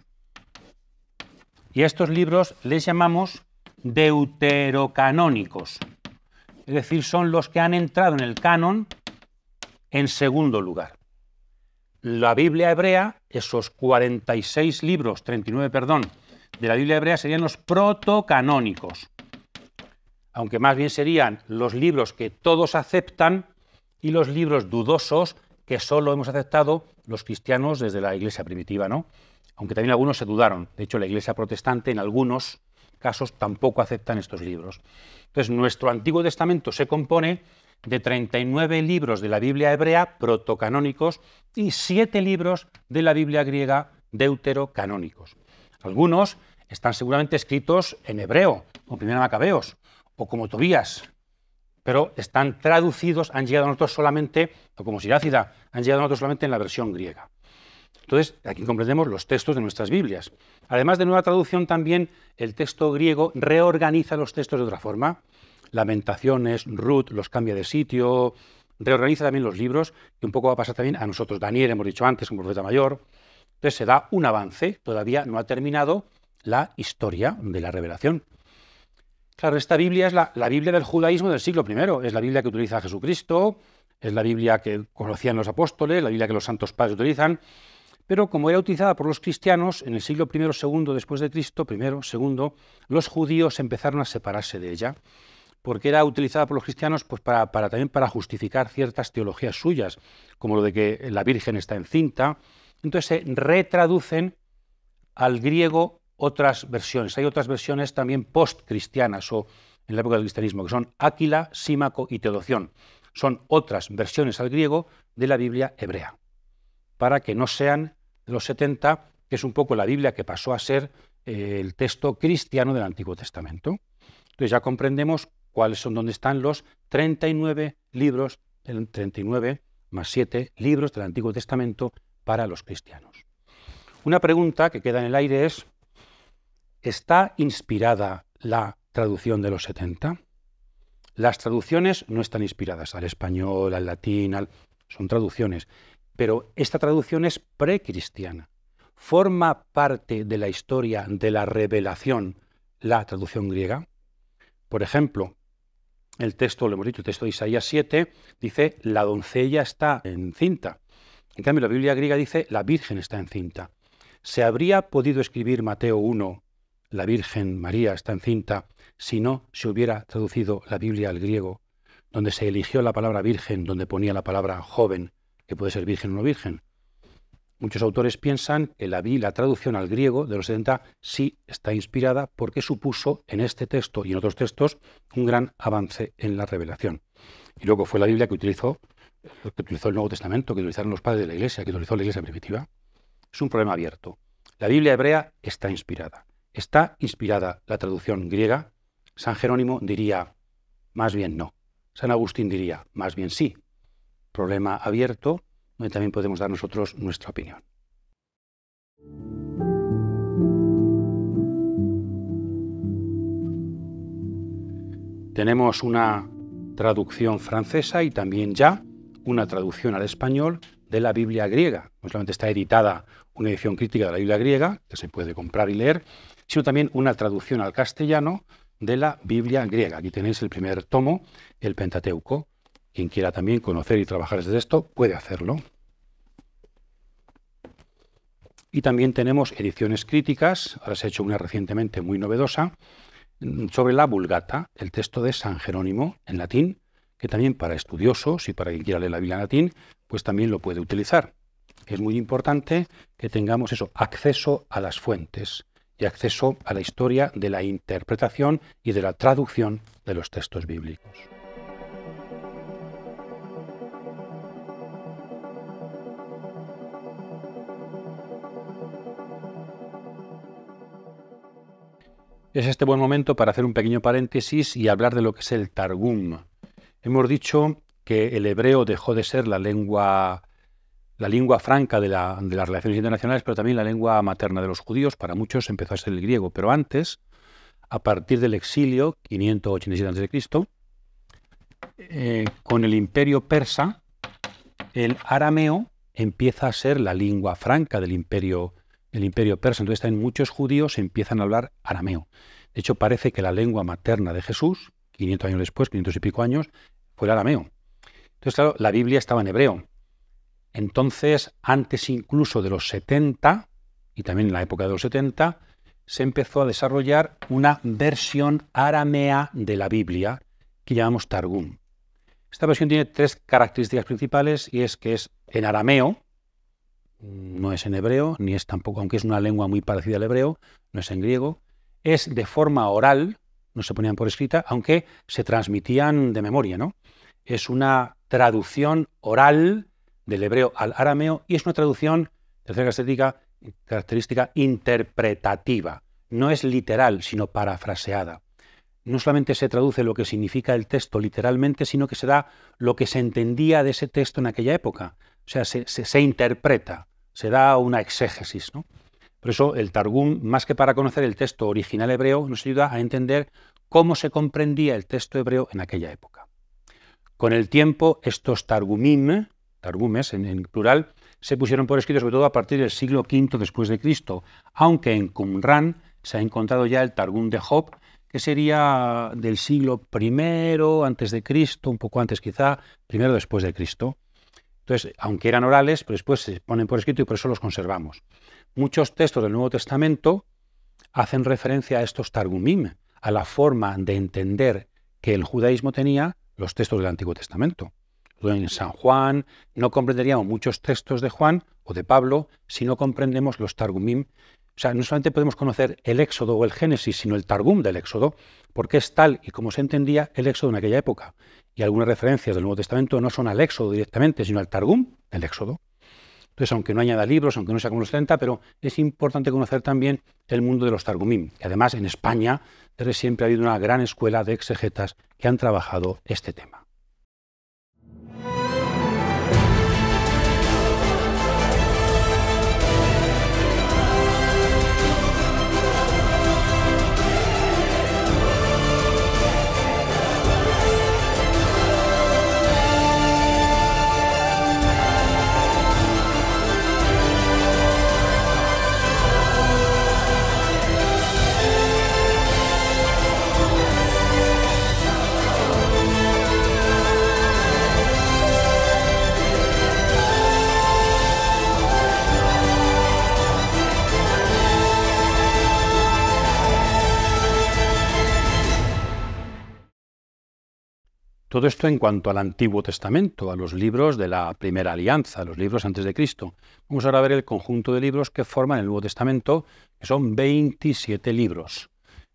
y a estos libros les llamamos deuterocanónicos, es decir, son los que han entrado en el canon en segundo lugar. La Biblia hebrea, esos 46 libros, 39, perdón, de la Biblia hebrea serían los protocanónicos, aunque más bien serían los libros que todos aceptan y los libros dudosos que solo hemos aceptado los cristianos desde la iglesia primitiva, ¿no? Aunque también algunos se dudaron. De hecho, la iglesia protestante en algunos casos tampoco aceptan estos libros. Entonces, nuestro Antiguo Testamento se compone de 39 libros de la Biblia hebrea protocanónicos y 7 libros de la Biblia griega deuterocanónicos. Algunos están seguramente escritos en hebreo, como Primera Macabeos o como Tobías, pero están traducidos, han llegado a nosotros solamente, o como Sirácida, han llegado a nosotros solamente en la versión griega. Entonces, aquí comprendemos los textos de nuestras Biblias. Además de nueva traducción, también el texto griego reorganiza los textos de otra forma. Lamentaciones, Ruth los cambia de sitio, reorganiza también los libros, que un poco va a pasar también a nosotros. Daniel, hemos dicho antes, un profeta mayor. Entonces se da un avance, todavía no ha terminado la historia de la revelación. Claro, esta Biblia es la, la Biblia del judaísmo del siglo I, es la Biblia que utiliza Jesucristo, es la Biblia que conocían los apóstoles, la Biblia que los santos padres utilizan pero como era utilizada por los cristianos en el siglo I, II después de Cristo, primero, segundo, los judíos empezaron a separarse de ella, porque era utilizada por los cristianos pues, para, también para justificar ciertas teologías suyas, como lo de que la Virgen está encinta. Entonces se retraducen al griego otras versiones. Hay otras versiones también post-cristianas o en la época del cristianismo, que son Áquila, Símaco y Teodoción. Son otras versiones al griego de la Biblia hebrea para que no sean los 70, que es un poco la Biblia que pasó a ser eh, el texto cristiano del Antiguo Testamento. Entonces ya comprendemos cuáles son dónde están los 39 libros, 39 más 7 libros del Antiguo Testamento para los cristianos. Una pregunta que queda en el aire es, ¿está inspirada la traducción de los 70? Las traducciones no están inspiradas al español, al latín, son traducciones pero esta traducción es precristiana. Forma parte de la historia de la revelación la traducción griega. Por ejemplo, el texto, lo hemos dicho, el texto de Isaías 7 dice, la doncella está encinta. En cambio, la Biblia griega dice, la Virgen está encinta. ¿Se habría podido escribir Mateo 1, la Virgen María está encinta, si no se hubiera traducido la Biblia al griego, donde se eligió la palabra virgen, donde ponía la palabra joven, que puede ser virgen o no virgen. Muchos autores piensan que la la traducción al griego de los 70, sí está inspirada porque supuso en este texto y en otros textos un gran avance en la revelación. Y luego fue la Biblia que utilizó, que utilizó el Nuevo Testamento, que utilizaron los padres de la Iglesia, que utilizó la Iglesia primitiva. Es un problema abierto. La Biblia hebrea está inspirada. Está inspirada la traducción griega. San Jerónimo diría, más bien no. San Agustín diría, más bien sí problema abierto donde también podemos dar nosotros nuestra opinión. Tenemos una traducción francesa y también ya una traducción al español de la Biblia griega. No solamente está editada una edición crítica de la Biblia griega, que se puede comprar y leer, sino también una traducción al castellano de la Biblia griega. Aquí tenéis el primer tomo, el Pentateuco. Quien quiera también conocer y trabajar desde esto puede hacerlo. Y también tenemos ediciones críticas, ahora se ha hecho una recientemente muy novedosa, mm, sobre la Vulgata, el texto de San Jerónimo en latín, que también para estudiosos y para quien quiera leer la Biblia en latín, pues también lo puede utilizar. Es muy importante que tengamos eso, acceso a las fuentes y acceso a la historia de la interpretación y de la traducción de los textos bíblicos. Es este buen momento para hacer un pequeño paréntesis y hablar de lo que es el Targum. Hemos dicho que el hebreo dejó de ser la lengua, la lengua franca de, las relaciones internacionales, pero también la lengua materna de los judíos. Para muchos empezó a ser el griego, pero antes, a partir del exilio, 587 a.C., eh, con el imperio persa, el arameo empieza a ser la lengua franca del imperio el imperio persa. Entonces también muchos judíos empiezan a hablar arameo. De hecho, parece que la lengua materna de Jesús, 500 años después, 500 y pico años, fue el arameo. Entonces, claro, la Biblia estaba en hebreo. Entonces, antes incluso de los 70, y también en la época de los 70, se empezó a desarrollar una versión aramea de la Biblia que llamamos Targum. Esta versión tiene tres características principales y es que es en arameo, Mm, no es en hebreo, ni es tampoco, aunque es una lengua muy parecida al hebreo, no es en griego, es de forma oral, no se ponían por escrita, aunque se transmitían de memoria, ¿no? Es una traducción oral del hebreo al arameo y es una traducción, tercera característica, característica interpretativa. No es literal, sino parafraseada no solamente se traduce lo que significa el texto literalmente, sino que se da lo que se entendía de ese texto en aquella época. O sea, se, interpreta, se da una exégesis. Por eso el Targum, más que para conocer el texto original hebreo, nos ayuda a entender cómo se comprendía el texto hebreo en aquella época. Con el tiempo, estos Targumim, Targumes en, plural, se pusieron por escrito sobre todo a partir del siglo V después de Cristo, aunque en Qumran se ha encontrado ya el Targum de Job, que sería del siglo I antes de Cristo, un poco antes quizá, primero después de Cristo. Entonces, aunque eran orales, pero pues después se ponen por escrito y por eso los conservamos. Muchos textos del Nuevo Testamento hacen referencia a estos targumim, a la forma de entender que el judaísmo tenía los textos del Antiguo Testamento. En San Juan no comprenderíamos muchos textos de Juan o de Pablo si no comprendemos los targumim o sea, no solamente podemos conocer el Éxodo o el Génesis, sino el Targum del Éxodo, porque es tal y como se entendía el Éxodo en aquella época. Y algunas referencias del Nuevo Testamento no son al Éxodo directamente, sino al Targum del Éxodo. Entonces, aunque no añada libros, aunque no sea como los 30, pero es importante conocer también el mundo de los Targumim, Y además en España siempre ha habido una gran escuela de exegetas que han trabajado este tema. Todo esto en cuanto al Antiguo Testamento, a los libros de la Primera Alianza, a los libros antes de Cristo. Vamos ahora a ver el conjunto de libros que forman el Nuevo Testamento, que son 27 libros.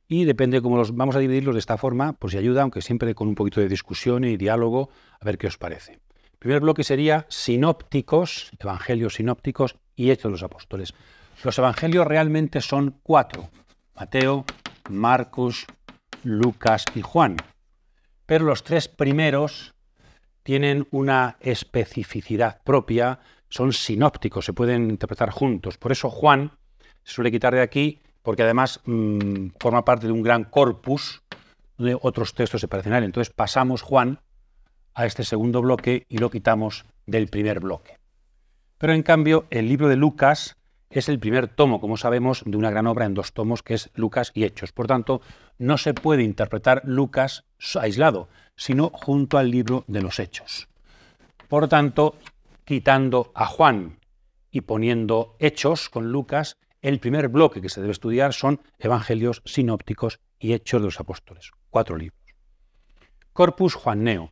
Y depende cómo los vamos a dividirlos de esta forma, pues si ayuda, aunque siempre con un poquito de discusión y diálogo, a ver qué os parece. El primer bloque sería sinópticos, evangelios sinópticos y hechos de los apóstoles. Los evangelios realmente son cuatro: Mateo, Marcos, Lucas y Juan pero los tres primeros tienen una especificidad propia, son sinópticos, se pueden interpretar juntos. Por eso Juan se suele quitar de aquí, porque además mm, forma parte de un gran corpus de otros textos él. Entonces pasamos Juan a este segundo bloque y lo quitamos del primer bloque. Pero en cambio, el libro de Lucas es el primer tomo, como sabemos, de una gran obra en dos tomos que es Lucas y Hechos. Por tanto, no se puede interpretar Lucas aislado, sino junto al libro de los hechos. Por tanto, quitando a Juan y poniendo hechos con Lucas, el primer bloque que se debe estudiar son Evangelios sinópticos y Hechos de los Apóstoles, cuatro libros. Corpus Juanneo,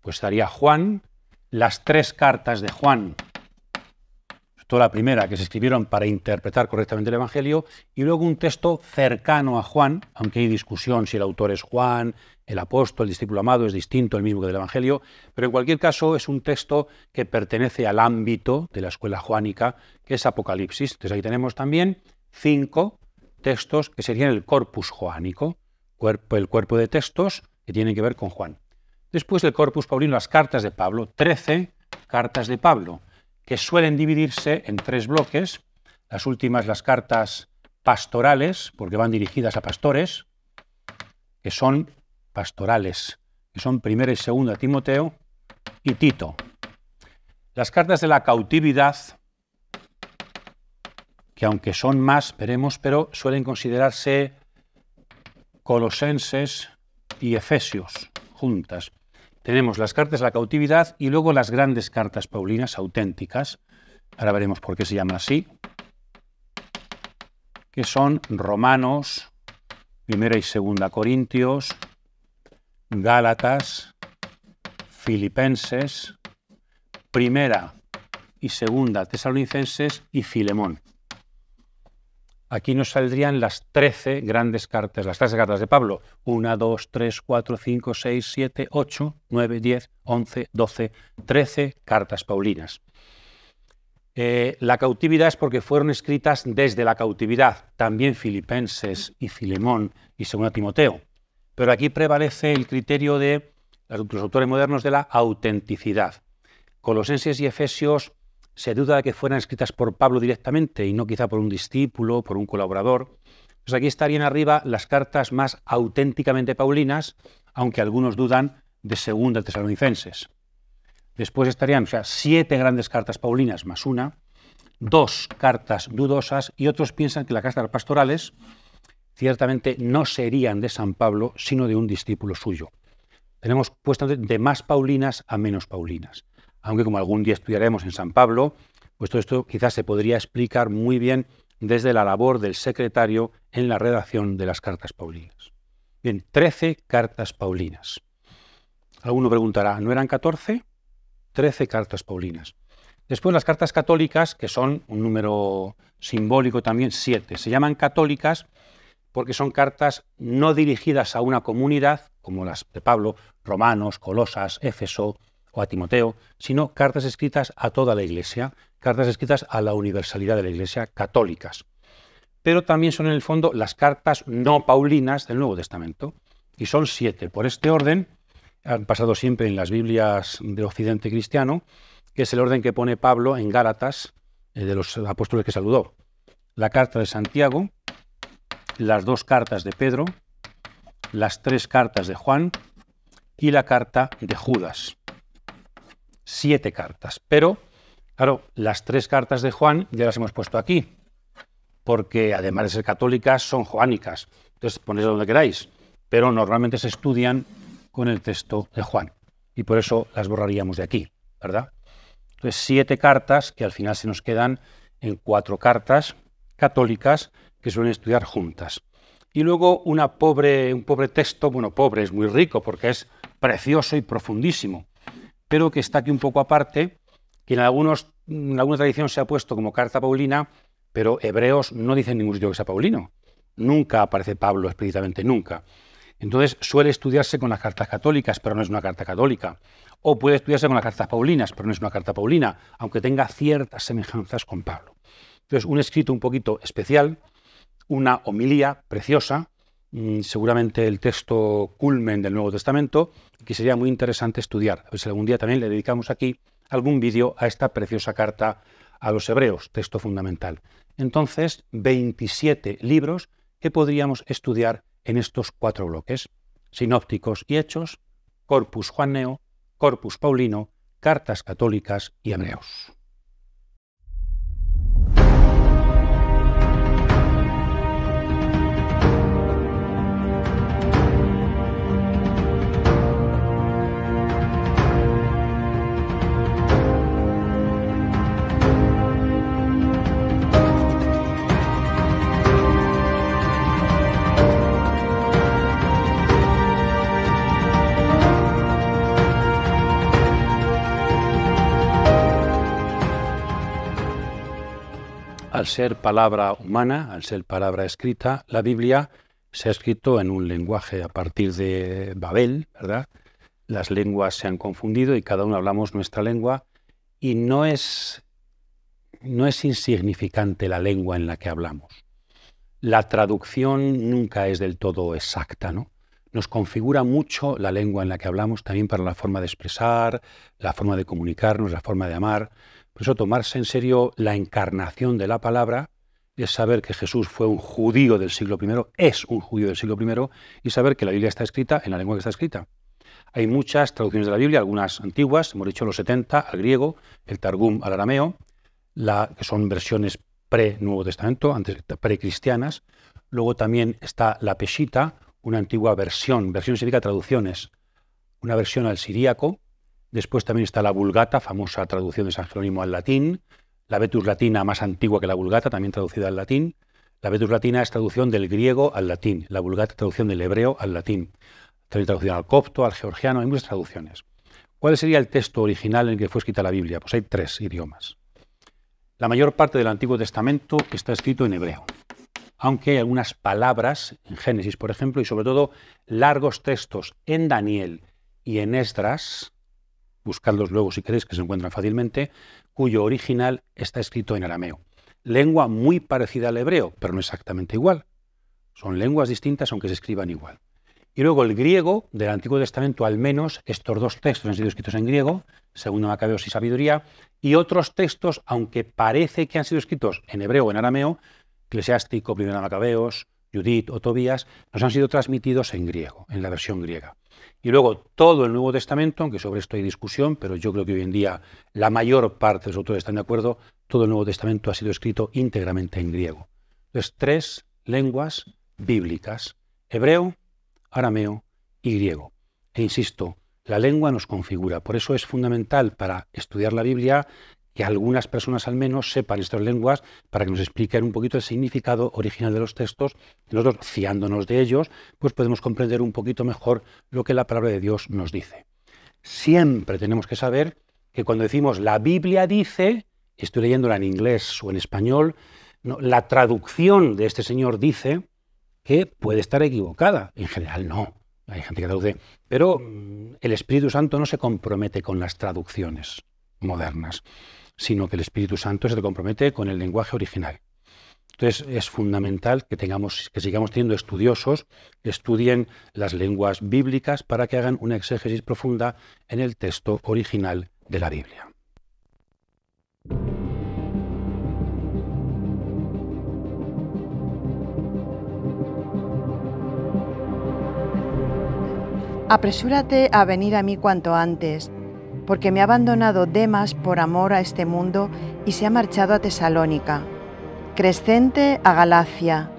pues estaría Juan, las tres cartas de Juan la primera que se escribieron para interpretar correctamente el Evangelio, y luego un texto cercano a Juan, aunque hay discusión si el autor es Juan, el apóstol, el discípulo amado, es distinto el mismo que del Evangelio, pero en cualquier caso es un texto que pertenece al ámbito de la escuela juánica, que es Apocalipsis. Entonces ahí tenemos también cinco textos que serían el corpus joánico, cuerpo, el cuerpo de textos que tienen que ver con Juan. Después el corpus paulino, las cartas de Pablo, trece cartas de Pablo que suelen dividirse en tres bloques. Las últimas, las cartas pastorales, porque van dirigidas a pastores, que son pastorales, que son primera y segunda Timoteo y Tito. Las cartas de la cautividad, que aunque son más, veremos, pero suelen considerarse Colosenses y Efesios juntas. Tenemos las cartas de la cautividad y luego las grandes cartas paulinas auténticas. Ahora veremos por qué se llama así. Que son Romanos, Primera y Segunda Corintios, Gálatas, Filipenses, Primera y Segunda Tesalonicenses y Filemón aquí nos saldrían las 13 grandes cartas, las 13 cartas de Pablo. 1, 2, 3, 4, 5, 6, 7, 8, 9, 10, 11, 12, 13 cartas paulinas. Eh, la cautividad es porque fueron escritas desde la cautividad, también Filipenses y Filemón y Segunda Timoteo. Pero aquí prevalece el criterio de los autores modernos de la autenticidad. Colosenses y Efesios se duda de que fueran escritas por Pablo directamente y no quizá por un discípulo, por un colaborador. Pues aquí estarían arriba las cartas más auténticamente paulinas, aunque algunos dudan de segunda tesalonicenses. Después estarían, o sea, siete grandes cartas paulinas más una, dos cartas dudosas y otros piensan que las cartas pastorales ciertamente no serían de San Pablo, sino de un discípulo suyo. Tenemos puestas de más paulinas a menos paulinas aunque como algún día estudiaremos en San Pablo, pues todo esto quizás se podría explicar muy bien desde la labor del secretario en la redacción de las cartas paulinas. Bien, 13 cartas paulinas. Alguno preguntará, ¿no eran 14? 13 cartas paulinas. Después las cartas católicas, que son un número simbólico también, 7. Se llaman católicas porque son cartas no dirigidas a una comunidad, como las de Pablo, Romanos, Colosas, Éfeso, o a Timoteo, sino cartas escritas a toda la Iglesia, cartas escritas a la universalidad de la Iglesia, católicas. Pero también son en el fondo las cartas no paulinas del Nuevo Testamento, y son siete. Por este orden, han pasado siempre en las Biblias de Occidente cristiano, que es el orden que pone Pablo en Gálatas, eh, de los apóstoles que saludó. La carta de Santiago, las dos cartas de Pedro, las tres cartas de Juan y la carta de Judas siete cartas. Pero, claro, las tres cartas de Juan ya las hemos puesto aquí, porque además de ser católicas, son joánicas. Entonces, ponéis donde queráis. Pero normalmente se estudian con el texto de Juan. Y por eso las borraríamos de aquí, ¿verdad? Entonces, siete cartas que al final se nos quedan en cuatro cartas católicas que suelen estudiar juntas. Y luego una pobre, un pobre texto, bueno, pobre, es muy rico porque es precioso y profundísimo, pero que está aquí un poco aparte, que en, alguna tradición se ha puesto como carta paulina, pero Hebreos no dicen ningún sitio que sea paulino. Nunca aparece Pablo explícitamente, nunca. Entonces suele estudiarse con las cartas católicas, pero no es una carta católica. O puede estudiarse con las cartas paulinas, pero no es una carta paulina, aunque tenga ciertas semejanzas con Pablo. Entonces, un escrito un poquito especial, una homilía preciosa, Mm, seguramente el texto culmen del Nuevo Testamento, que sería muy interesante estudiar. A ver si algún día también le dedicamos aquí algún vídeo a esta preciosa carta a los hebreos, texto fundamental. Entonces, 27 libros que podríamos estudiar en estos cuatro bloques, sinópticos y hechos, corpus juaneo, corpus paulino, cartas católicas y hebreos. al ser palabra humana, al ser palabra escrita, la Biblia se ha escrito en un lenguaje a partir de Babel, ¿verdad? Las lenguas se han confundido y cada uno hablamos nuestra lengua y no es, no es insignificante la lengua en la que hablamos. La traducción nunca es del todo exacta, ¿no? Nos configura mucho la lengua en la que hablamos también para la forma de expresar, la forma de comunicarnos, la forma de amar. Por eso tomarse en serio la encarnación de la palabra es saber que Jesús fue un judío del siglo I, es un judío del siglo I, y saber que la Biblia está escrita en la lengua que está escrita. Hay muchas traducciones de la Biblia, algunas antiguas, hemos dicho los 70 al griego, el Targum al arameo, la, que son versiones pre-Nuevo Testamento, pre-cristianas. Luego también está la Peshita, una antigua versión, versión significa traducciones, una versión al siríaco, Después también está la Vulgata, famosa traducción de San Jerónimo al latín. La Vetus Latina, más antigua que la Vulgata, también traducida al latín. La Vetus Latina es traducción del griego al latín. La Vulgata, traducción del hebreo al latín. También traducción al copto, al georgiano, hay muchas traducciones. ¿Cuál sería el texto original en el que fue escrita la Biblia? Pues hay tres idiomas. La mayor parte del Antiguo Testamento está escrito en hebreo, aunque hay algunas palabras, en Génesis por ejemplo, y sobre todo largos textos en Daniel y en Esdras, buscadlos luego si queréis, que se encuentran fácilmente, cuyo original está escrito en arameo. Lengua muy parecida al hebreo, pero no exactamente igual. Son lenguas distintas aunque se escriban igual. Y luego el griego del Antiguo Testamento, al menos estos dos textos han sido escritos en griego, segundo Macabeos y Sabiduría, y otros textos, aunque parece que han sido escritos en hebreo o en arameo, Eclesiástico, Primero Macabeos, Judith o Tobías, nos han sido transmitidos en griego, en la versión griega. Y luego todo el Nuevo Testamento, aunque sobre esto hay discusión, pero yo creo que hoy en día la mayor parte de los autores están de acuerdo, todo el Nuevo Testamento ha sido escrito íntegramente en griego. Entonces, tres lenguas bíblicas, hebreo, arameo y griego. E insisto, la lengua nos configura, por eso es fundamental para estudiar la Biblia que algunas personas al menos sepan estas lenguas para que nos expliquen un poquito el significado original de los textos. Nosotros, fiándonos de ellos, pues podemos comprender un poquito mejor lo que la palabra de Dios nos dice. Siempre tenemos que saber que cuando decimos la Biblia dice, estoy leyéndola en inglés o en español, la traducción de este señor dice que puede estar equivocada. En general no, hay gente que traduce, pero el Espíritu Santo no se compromete con las traducciones modernas, sino que el Espíritu Santo se compromete con el lenguaje original. Entonces es fundamental que tengamos, que sigamos teniendo estudiosos que estudien las lenguas bíblicas para que hagan una exégesis profunda en el texto original de la Biblia. Apresúrate a venir a mí cuanto antes porque me ha abandonado Demas por amor a este mundo y se ha marchado a Tesalónica, Crescente a Galacia,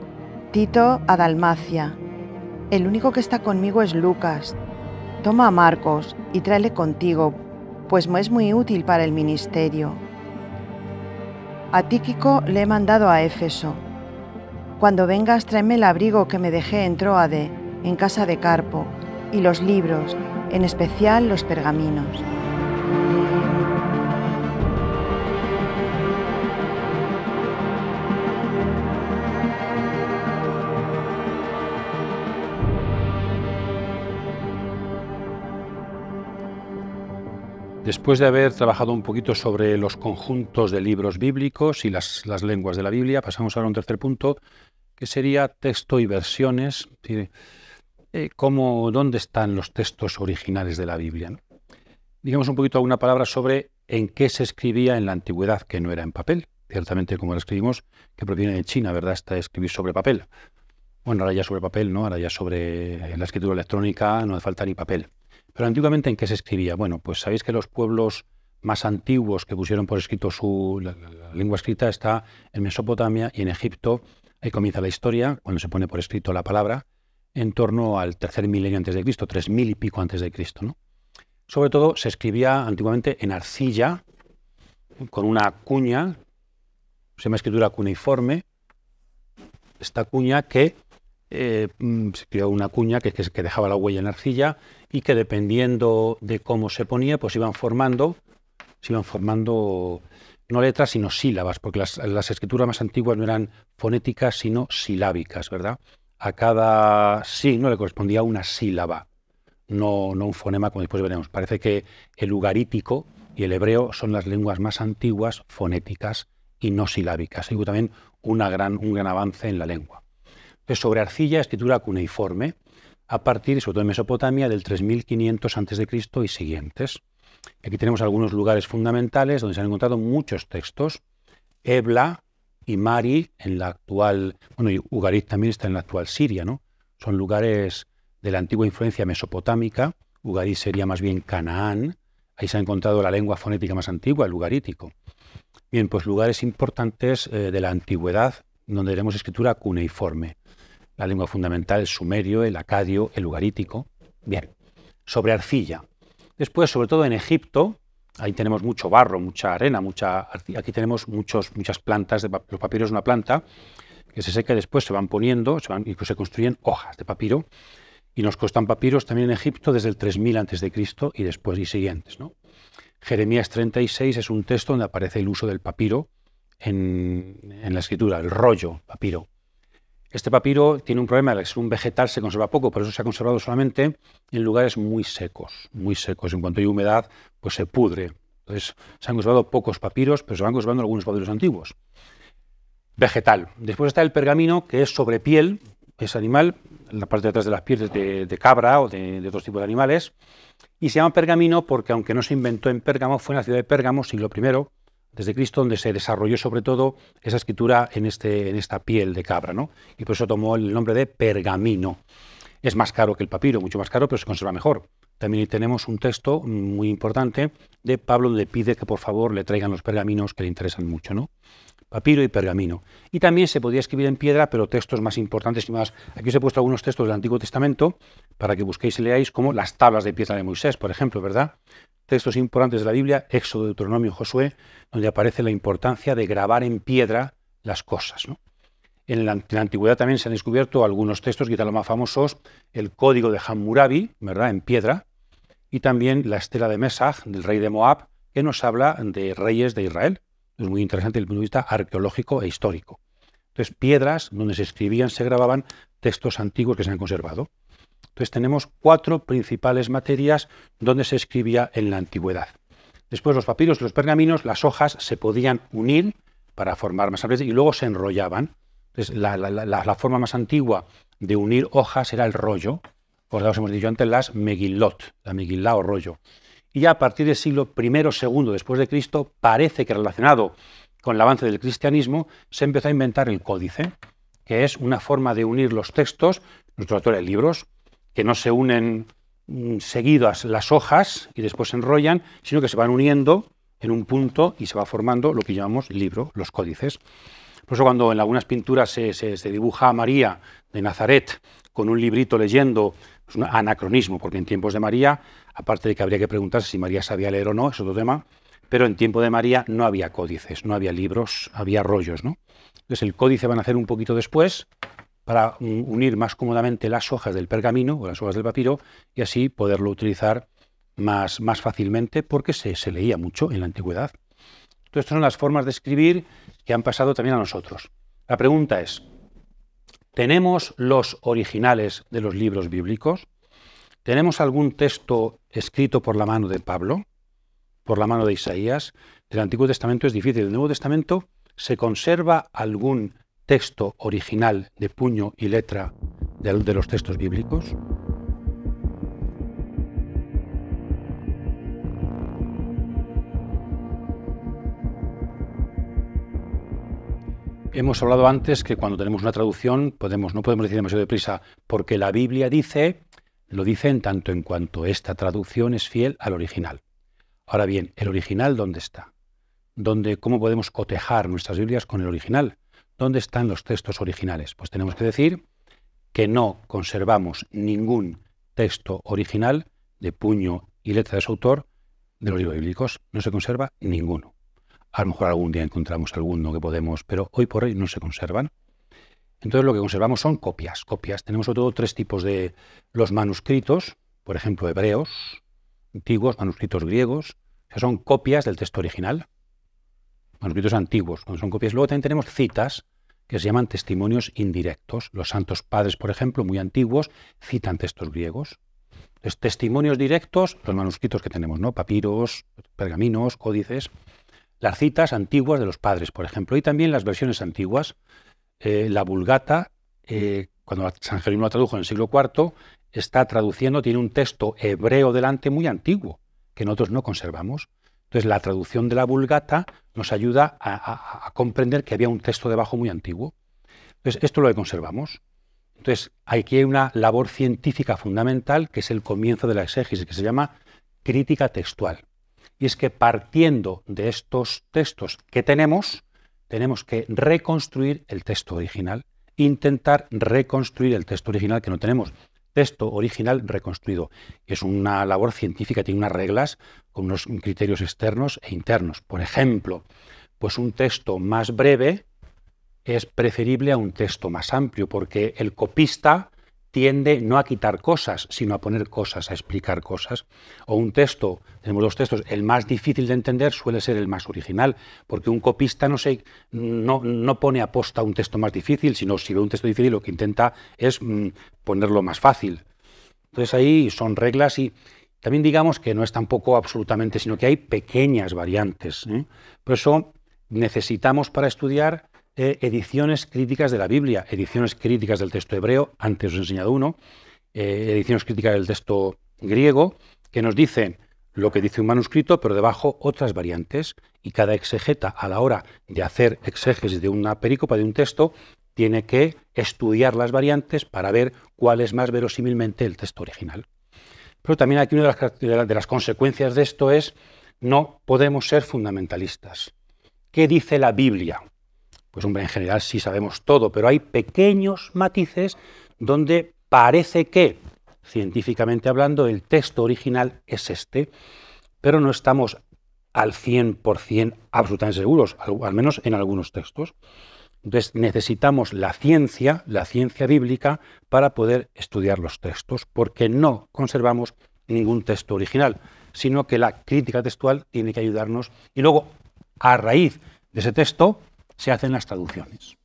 Tito a Dalmacia. El único que está conmigo es Lucas. Toma a Marcos y tráele contigo, pues es muy útil para el ministerio. A Tíquico le he mandado a Éfeso. Cuando vengas tráeme el abrigo que me dejé en Troade, en casa de Carpo, y los libros, en especial los pergaminos. Después de haber trabajado un poquito sobre los conjuntos de libros bíblicos y las, lenguas de la Biblia, pasamos ahora a un tercer punto, que sería texto y versiones. Eh, cómo, ¿Dónde están los textos originales de la Biblia? digamos un poquito alguna palabra sobre en qué se escribía en la antigüedad, que no era en papel, ciertamente como lo escribimos, que proviene de China, ¿verdad? Está escribir sobre papel. Bueno, ahora ya sobre papel, ¿no? Ahora ya sobre la escritura electrónica no hace falta ni papel. Pero antiguamente, ¿en qué se escribía? Bueno, pues sabéis que los pueblos más antiguos que pusieron por escrito su lengua escrita está en Mesopotamia y en Egipto. Ahí comienza la historia, cuando se pone por escrito la palabra, en torno al tercer milenio antes de Cristo, tres mil y pico antes de Cristo, ¿no? Sobre todo se escribía antiguamente en arcilla, con una cuña, se llama escritura cuneiforme, esta cuña que eh, mm, se una cuña que, dejaba la huella en arcilla y que dependiendo de cómo se ponía, pues iban formando, se iban formando no letras, sino sílabas, porque las, las escrituras más antiguas no eran fonéticas, sino silábicas, ¿verdad? A cada signo le correspondía una sílaba no, un fonema como después veremos. Parece que el ugarítico y el hebreo son las lenguas más antiguas fonéticas y no silábicas. Hay también un gran avance en la lengua. sobre arcilla, escritura cuneiforme, a partir, sobre todo en Mesopotamia, del 3500 a.C. y siguientes. Aquí tenemos algunos lugares fundamentales donde se han encontrado muchos textos. Ebla y Mari, en la actual, bueno, y Ugarit también está en la actual Siria, ¿no? Son lugares de la antigua influencia mesopotámica, ugarit sería más bien Canaán, ahí se ha encontrado la lengua fonética más antigua, el ugarítico. Bien, pues lugares importantes eh, de la antigüedad donde tenemos escritura cuneiforme. La lengua fundamental, el sumerio, el acadio, el ugarítico. Bien, sobre arcilla. Después, sobre todo en Egipto, ahí tenemos mucho barro, mucha arena, mucha aquí tenemos muchos, muchas plantas, de los papiros es una planta que se seca y después se van poniendo, se se construyen hojas de papiro y nos costan papiros también en Egipto desde el 3000 a.C. y después y siguientes. ¿no? Jeremías 36 es un texto donde aparece el uso del papiro en, en la escritura, el rollo papiro. Este papiro tiene un problema, es un vegetal, se conserva poco, por eso se ha conservado solamente en lugares muy secos, muy secos. En cuanto hay humedad, pues se pudre. Entonces se han conservado pocos papiros, pero se van conservando algunos papiros antiguos. Vegetal. Después está el pergamino, que es sobre piel, es animal, la parte de atrás de las pieles de, cabra o de, de, otros tipos de animales. Y se llama pergamino porque, aunque no se inventó en Pérgamo, fue en la ciudad de Pérgamo, siglo I, desde Cristo, donde se desarrolló sobre todo esa escritura en, este, en esta piel de cabra. ¿no? Y por eso tomó el nombre de pergamino. Es más caro que el papiro, mucho más caro, pero se conserva mejor. También tenemos un texto muy importante de Pablo donde pide que por favor le traigan los pergaminos que le interesan mucho. ¿no? papiro y pergamino. Y también se podía escribir en piedra, pero textos más importantes y más. Aquí os he puesto algunos textos del Antiguo Testamento para que busquéis y leáis, como las tablas de piedra de Moisés, por ejemplo, ¿verdad? Textos importantes de la Biblia, Éxodo, Deuteronomio, Josué, donde aparece la importancia de grabar en piedra las cosas. En, la, antigüedad también se han descubierto algunos textos, quizá los más famosos, el Código de Hammurabi, ¿verdad? En piedra, y también la estela de Mesaj, del rey de Moab, que nos habla de reyes de Israel, es muy interesante desde el punto de vista arqueológico e histórico. Entonces, piedras donde se escribían, se grababan textos antiguos que se han conservado. Entonces, tenemos cuatro principales materias donde se escribía en la antigüedad. Después, los papiros, los pergaminos, las hojas se podían unir para formar más y luego se enrollaban. la, forma más antigua de unir hojas era el rollo. Os hemos dicho antes las megillot, la megillá o rollo y ya a partir del siglo I, II después de Cristo, parece que relacionado con el avance del cristianismo, se empezó a inventar el códice, que es una forma de unir los textos, nuestro autor libros, que no se unen mm, seguidas las hojas y después se enrollan, sino que se van uniendo en un punto y se va formando lo que llamamos libro, los códices. Por eso cuando en algunas pinturas se, se dibuja a María de Nazaret con un librito leyendo, es pues, un anacronismo, porque en tiempos de María Aparte de que habría que preguntarse si María sabía leer o no, es otro tema, pero en tiempo de María no había códices, no había libros, había rollos, ¿no? Entonces el códice van a hacer un poquito después para unir más cómodamente las hojas del pergamino o las hojas del papiro y así poderlo utilizar más, más fácilmente porque se, se leía mucho en la antigüedad. Entonces, estas son las formas de escribir que han pasado también a nosotros. La pregunta es, ¿tenemos los originales de los libros bíblicos? ¿Tenemos algún texto escrito por la mano de Pablo, por la mano de Isaías? Del Antiguo Testamento es difícil. Del Nuevo Testamento se conserva algún texto original de puño y letra de, los textos bíblicos. Hemos hablado antes que cuando tenemos una traducción podemos, no podemos decir demasiado deprisa, porque la Biblia dice lo dicen tanto en cuanto esta traducción es fiel al original. Ahora bien, ¿el original dónde está? ¿Dónde, ¿Cómo podemos cotejar nuestras Biblias con el original? ¿Dónde están los textos originales? Pues tenemos que decir que no conservamos ningún texto original de puño y letra de su autor de los libros bíblicos. No se conserva ninguno. A lo mejor algún día encontramos alguno que podemos, pero hoy por hoy no se conservan. Entonces lo que conservamos son copias, copias. Tenemos sobre todo tres tipos de los manuscritos, por ejemplo, hebreos, antiguos, manuscritos griegos, que son copias del texto original, manuscritos antiguos, son copias. Luego también tenemos citas, que se llaman testimonios indirectos. Los santos padres, por ejemplo, muy antiguos, citan textos griegos. Los testimonios directos, los manuscritos que tenemos, ¿no? Papiros, pergaminos, códices. Las citas antiguas de los padres, por ejemplo, y también las versiones antiguas. Eh, la Vulgata, eh, mm. cuando San Jerónimo la tradujo en el siglo IV, está traduciendo, tiene un texto hebreo delante muy antiguo, que nosotros no conservamos. Entonces, la traducción de la Vulgata nos ayuda a, comprender que había un texto debajo muy antiguo. Entonces, esto lo que conservamos. Entonces, aquí hay una labor científica fundamental que es el comienzo de la exégesis, que se llama crítica textual. Y es que partiendo de estos textos que tenemos, tenemos que reconstruir el texto original, intentar reconstruir el texto original que no tenemos. Texto original reconstruido. Es una labor científica, tiene unas reglas con unos criterios externos e internos. Por ejemplo, pues un texto más breve es preferible a un texto más amplio, porque el copista tiende no a quitar cosas, sino a poner cosas, a explicar cosas. O un texto, tenemos los textos, el más difícil de entender suele ser el más original, porque un copista no, no, pone a posta un texto más difícil, sino si ve un texto difícil lo que intenta es mm, ponerlo más fácil. Entonces ahí son reglas y también digamos que no es tampoco absolutamente, sino que hay pequeñas variantes. ¿eh? Por eso necesitamos para estudiar eh, ediciones críticas de la Biblia, ediciones críticas del texto hebreo, antes os he enseñado uno, eh, ediciones críticas del texto griego, que nos dicen lo que dice un manuscrito, pero debajo otras variantes. Y cada exegeta, a la hora de hacer exégesis de una pericopa, de un texto, tiene que estudiar las variantes para ver cuál es más verosímilmente el texto original. Pero también aquí una de las, de las consecuencias de esto es no podemos ser fundamentalistas. ¿Qué dice la Biblia? Pues hombre, en general sí sabemos todo, pero hay pequeños matices donde parece que, científicamente hablando, el texto original es este, pero no estamos al 100% absolutamente seguros, al, al menos en algunos textos. Entonces necesitamos la ciencia, la ciencia bíblica, para poder estudiar los textos, porque no conservamos ningún texto original, sino que la crítica textual tiene que ayudarnos. Y luego, a raíz de ese texto, se hacen las traducciones.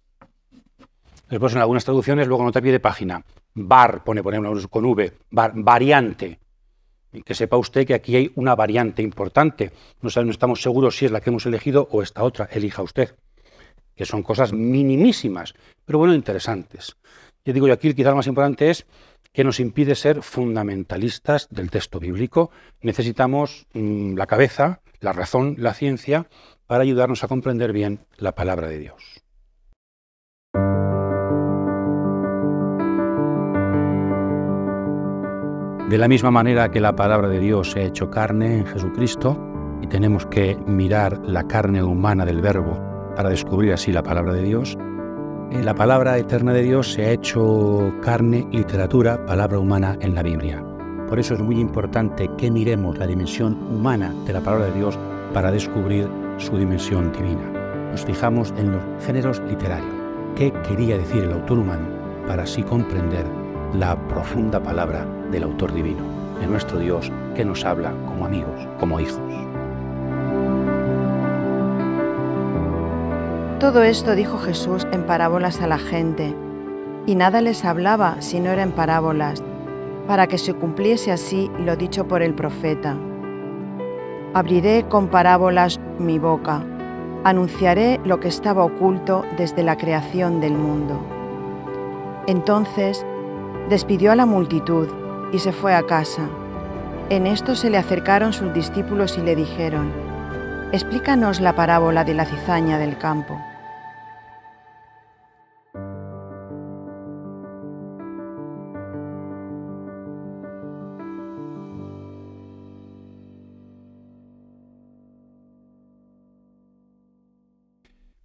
Después en algunas traducciones luego nota pie de página. Bar, pone, ponemos con V, bar, variante. que sepa usted que aquí hay una variante importante. No, estamos seguros si es la que hemos elegido o esta otra. Elija usted. Que son cosas minimísimas, pero bueno, interesantes. Yo digo, yo aquí quizá lo más importante es que nos impide ser fundamentalistas del texto bíblico. Necesitamos mm, la cabeza, la razón, la ciencia para ayudarnos a comprender bien la palabra de Dios. De la misma manera que la palabra de Dios se ha hecho carne en Jesucristo, y tenemos que mirar la carne humana del verbo para descubrir así la palabra de Dios, la palabra eterna de Dios se ha hecho carne, literatura, palabra humana en la Biblia. Por eso es muy importante que miremos la dimensión humana de la palabra de Dios para descubrir su dimensión divina. Nos fijamos en los géneros literarios. ¿Qué quería decir el autor humano para así comprender la profunda palabra del autor divino, de nuestro Dios que nos habla como amigos, como hijos? Todo esto dijo Jesús en parábolas a la gente, y nada les hablaba si no era en parábolas, para que se cumpliese así lo dicho por el profeta. Abriré con parábolas mi boca, anunciaré lo que estaba oculto desde la creación del mundo. Entonces despidió a la multitud y se fue a casa. En esto se le acercaron sus discípulos y le dijeron, Explícanos la parábola de la cizaña del campo.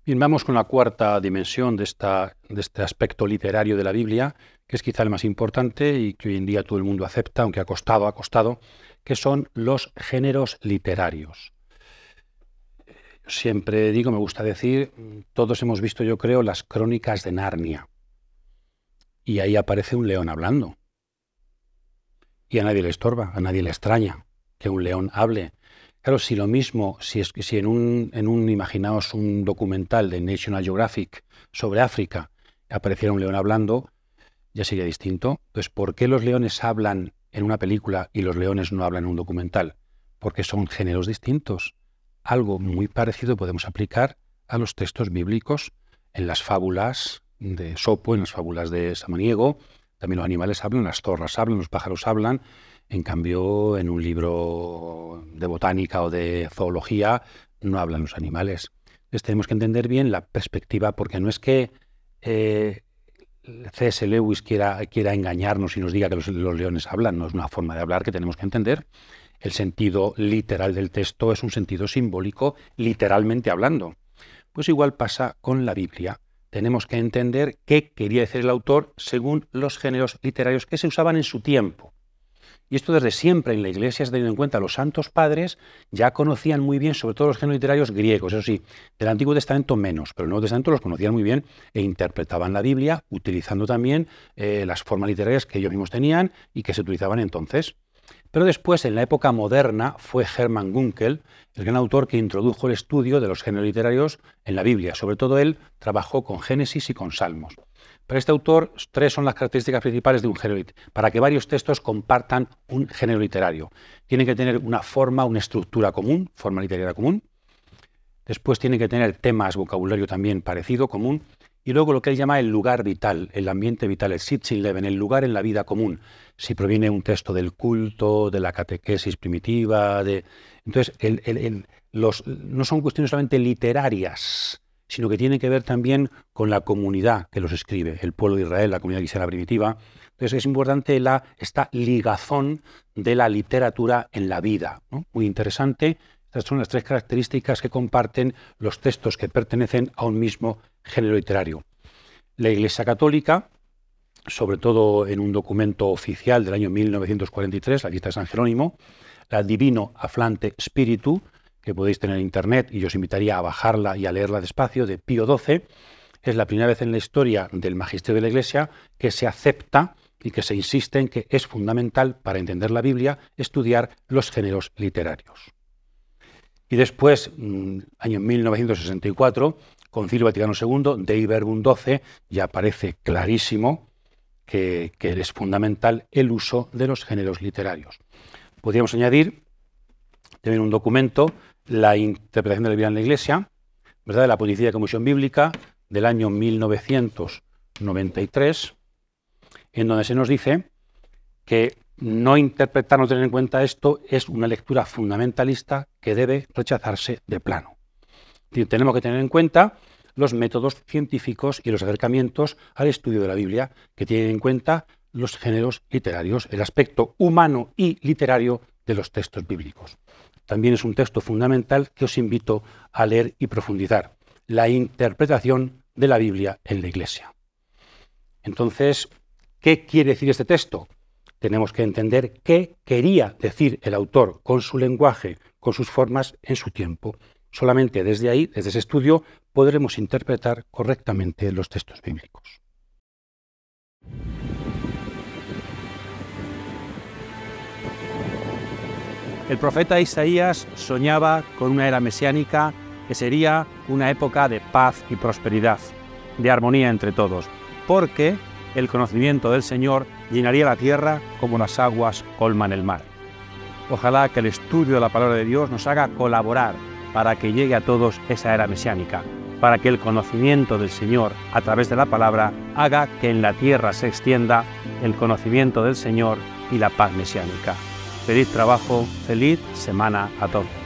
Bien, vamos con la cuarta dimensión de, este aspecto literario de la Biblia, que es quizá el más importante y que hoy en día todo el mundo acepta, aunque ha costado, ha costado, que son los géneros literarios. Siempre digo, me gusta decir, todos hemos visto, yo creo, las crónicas de Narnia. Y ahí aparece un león hablando. Y a nadie le estorba, a nadie le extraña que un león hable, Claro, si lo mismo, si, es, si en, un, en un, imaginaos un documental de National Geographic sobre África apareciera un león hablando, ya sería distinto. Entonces, ¿por qué los leones hablan en una película y los leones no hablan en un documental? Porque son géneros distintos. Algo muy parecido podemos aplicar a los textos bíblicos en las fábulas de Sopo, en las fábulas de Samaniego. También los animales hablan, las zorras hablan, los pájaros hablan, en cambio, en un libro de botánica o de zoología no hablan los animales. Entonces tenemos que entender bien la perspectiva, porque no es que eh, C.S. Lewis quiera, quiera, engañarnos y nos diga que los leones hablan, no es una forma de hablar que tenemos que entender. El sentido literal del texto es un sentido simbólico, literalmente hablando. Pues igual pasa con la Biblia tenemos que entender qué quería decir el autor según los géneros literarios que se usaban en su tiempo y esto desde siempre en la Iglesia se ha tenido en cuenta, los santos padres ya conocían muy bien, sobre todo los géneros literarios griegos, eso sí, del Antiguo Testamento menos, pero el Nuevo Testamento los conocían muy bien e interpretaban la Biblia utilizando también eh, las formas literarias que ellos mismos tenían y que se utilizaban entonces. Pero después, en la época moderna, fue Hermann Gunkel, el gran autor que introdujo el estudio de los géneros literarios en la Biblia. Sobre todo él trabajó con Génesis y con Salmos. Para este autor, tres son las características principales de un género para que varios textos compartan un género literario. Tienen que tener una forma, una estructura común, forma literaria común. Después tienen que tener temas, vocabulario también parecido, común. Y luego lo que él llama el lugar vital, el ambiente vital, el Leben, el lugar en la vida común. Si proviene un texto del culto, de la catequesis primitiva, de... Entonces, los, no son cuestiones solamente literarias, sino que tiene que ver también con la comunidad que los escribe, el pueblo de Israel, la comunidad quisiera primitiva. Entonces es importante la, esta ligazón de la literatura en la vida. Muy interesante. Estas son las tres características que comparten los textos que pertenecen a un mismo género literario. La Iglesia Católica, sobre todo en un documento oficial del año 1943, la lista de San Jerónimo, la Divino Aflante Spiritu, que podéis tener en internet y os invitaría a bajarla y a leerla despacio, de Pío XII. Es la primera vez en la historia del magisterio de la Iglesia que se acepta y que se insiste en que es fundamental para entender la Biblia estudiar los géneros literarios. Y después, mm, año 1964, Concilio Vaticano II, Dei Verbum XII, ya parece clarísimo que, que es fundamental el uso de los géneros literarios. Podríamos añadir también un documento la interpretación de la Biblia en la Iglesia, ¿verdad? de la Policía de Comisión Bíblica del año 1993, en donde se nos dice que no interpretar, no tener en cuenta esto, es una lectura fundamentalista que debe rechazarse de plano. tenemos que tener en cuenta los métodos científicos y los acercamientos al estudio de la Biblia, que tienen en cuenta los géneros literarios, el aspecto humano y literario de los textos bíblicos también es un texto fundamental que os invito a leer y profundizar, la interpretación de la Biblia en la Iglesia. Entonces, ¿qué quiere decir este texto? Tenemos que entender qué quería decir el autor con su lenguaje, con sus formas, en su tiempo. Solamente desde ahí, desde ese estudio, podremos interpretar correctamente los textos bíblicos. El profeta Isaías soñaba con una era mesiánica que sería una época de paz y prosperidad, de armonía entre todos, porque el conocimiento del Señor llenaría la tierra como las aguas colman el mar. Ojalá que el estudio de la palabra de Dios nos haga colaborar para que llegue a todos esa era mesiánica, para que el conocimiento del Señor a través de la palabra haga que en la tierra se extienda el conocimiento del Señor y la paz mesiánica. Feliz trabajo, feliz semana a todos.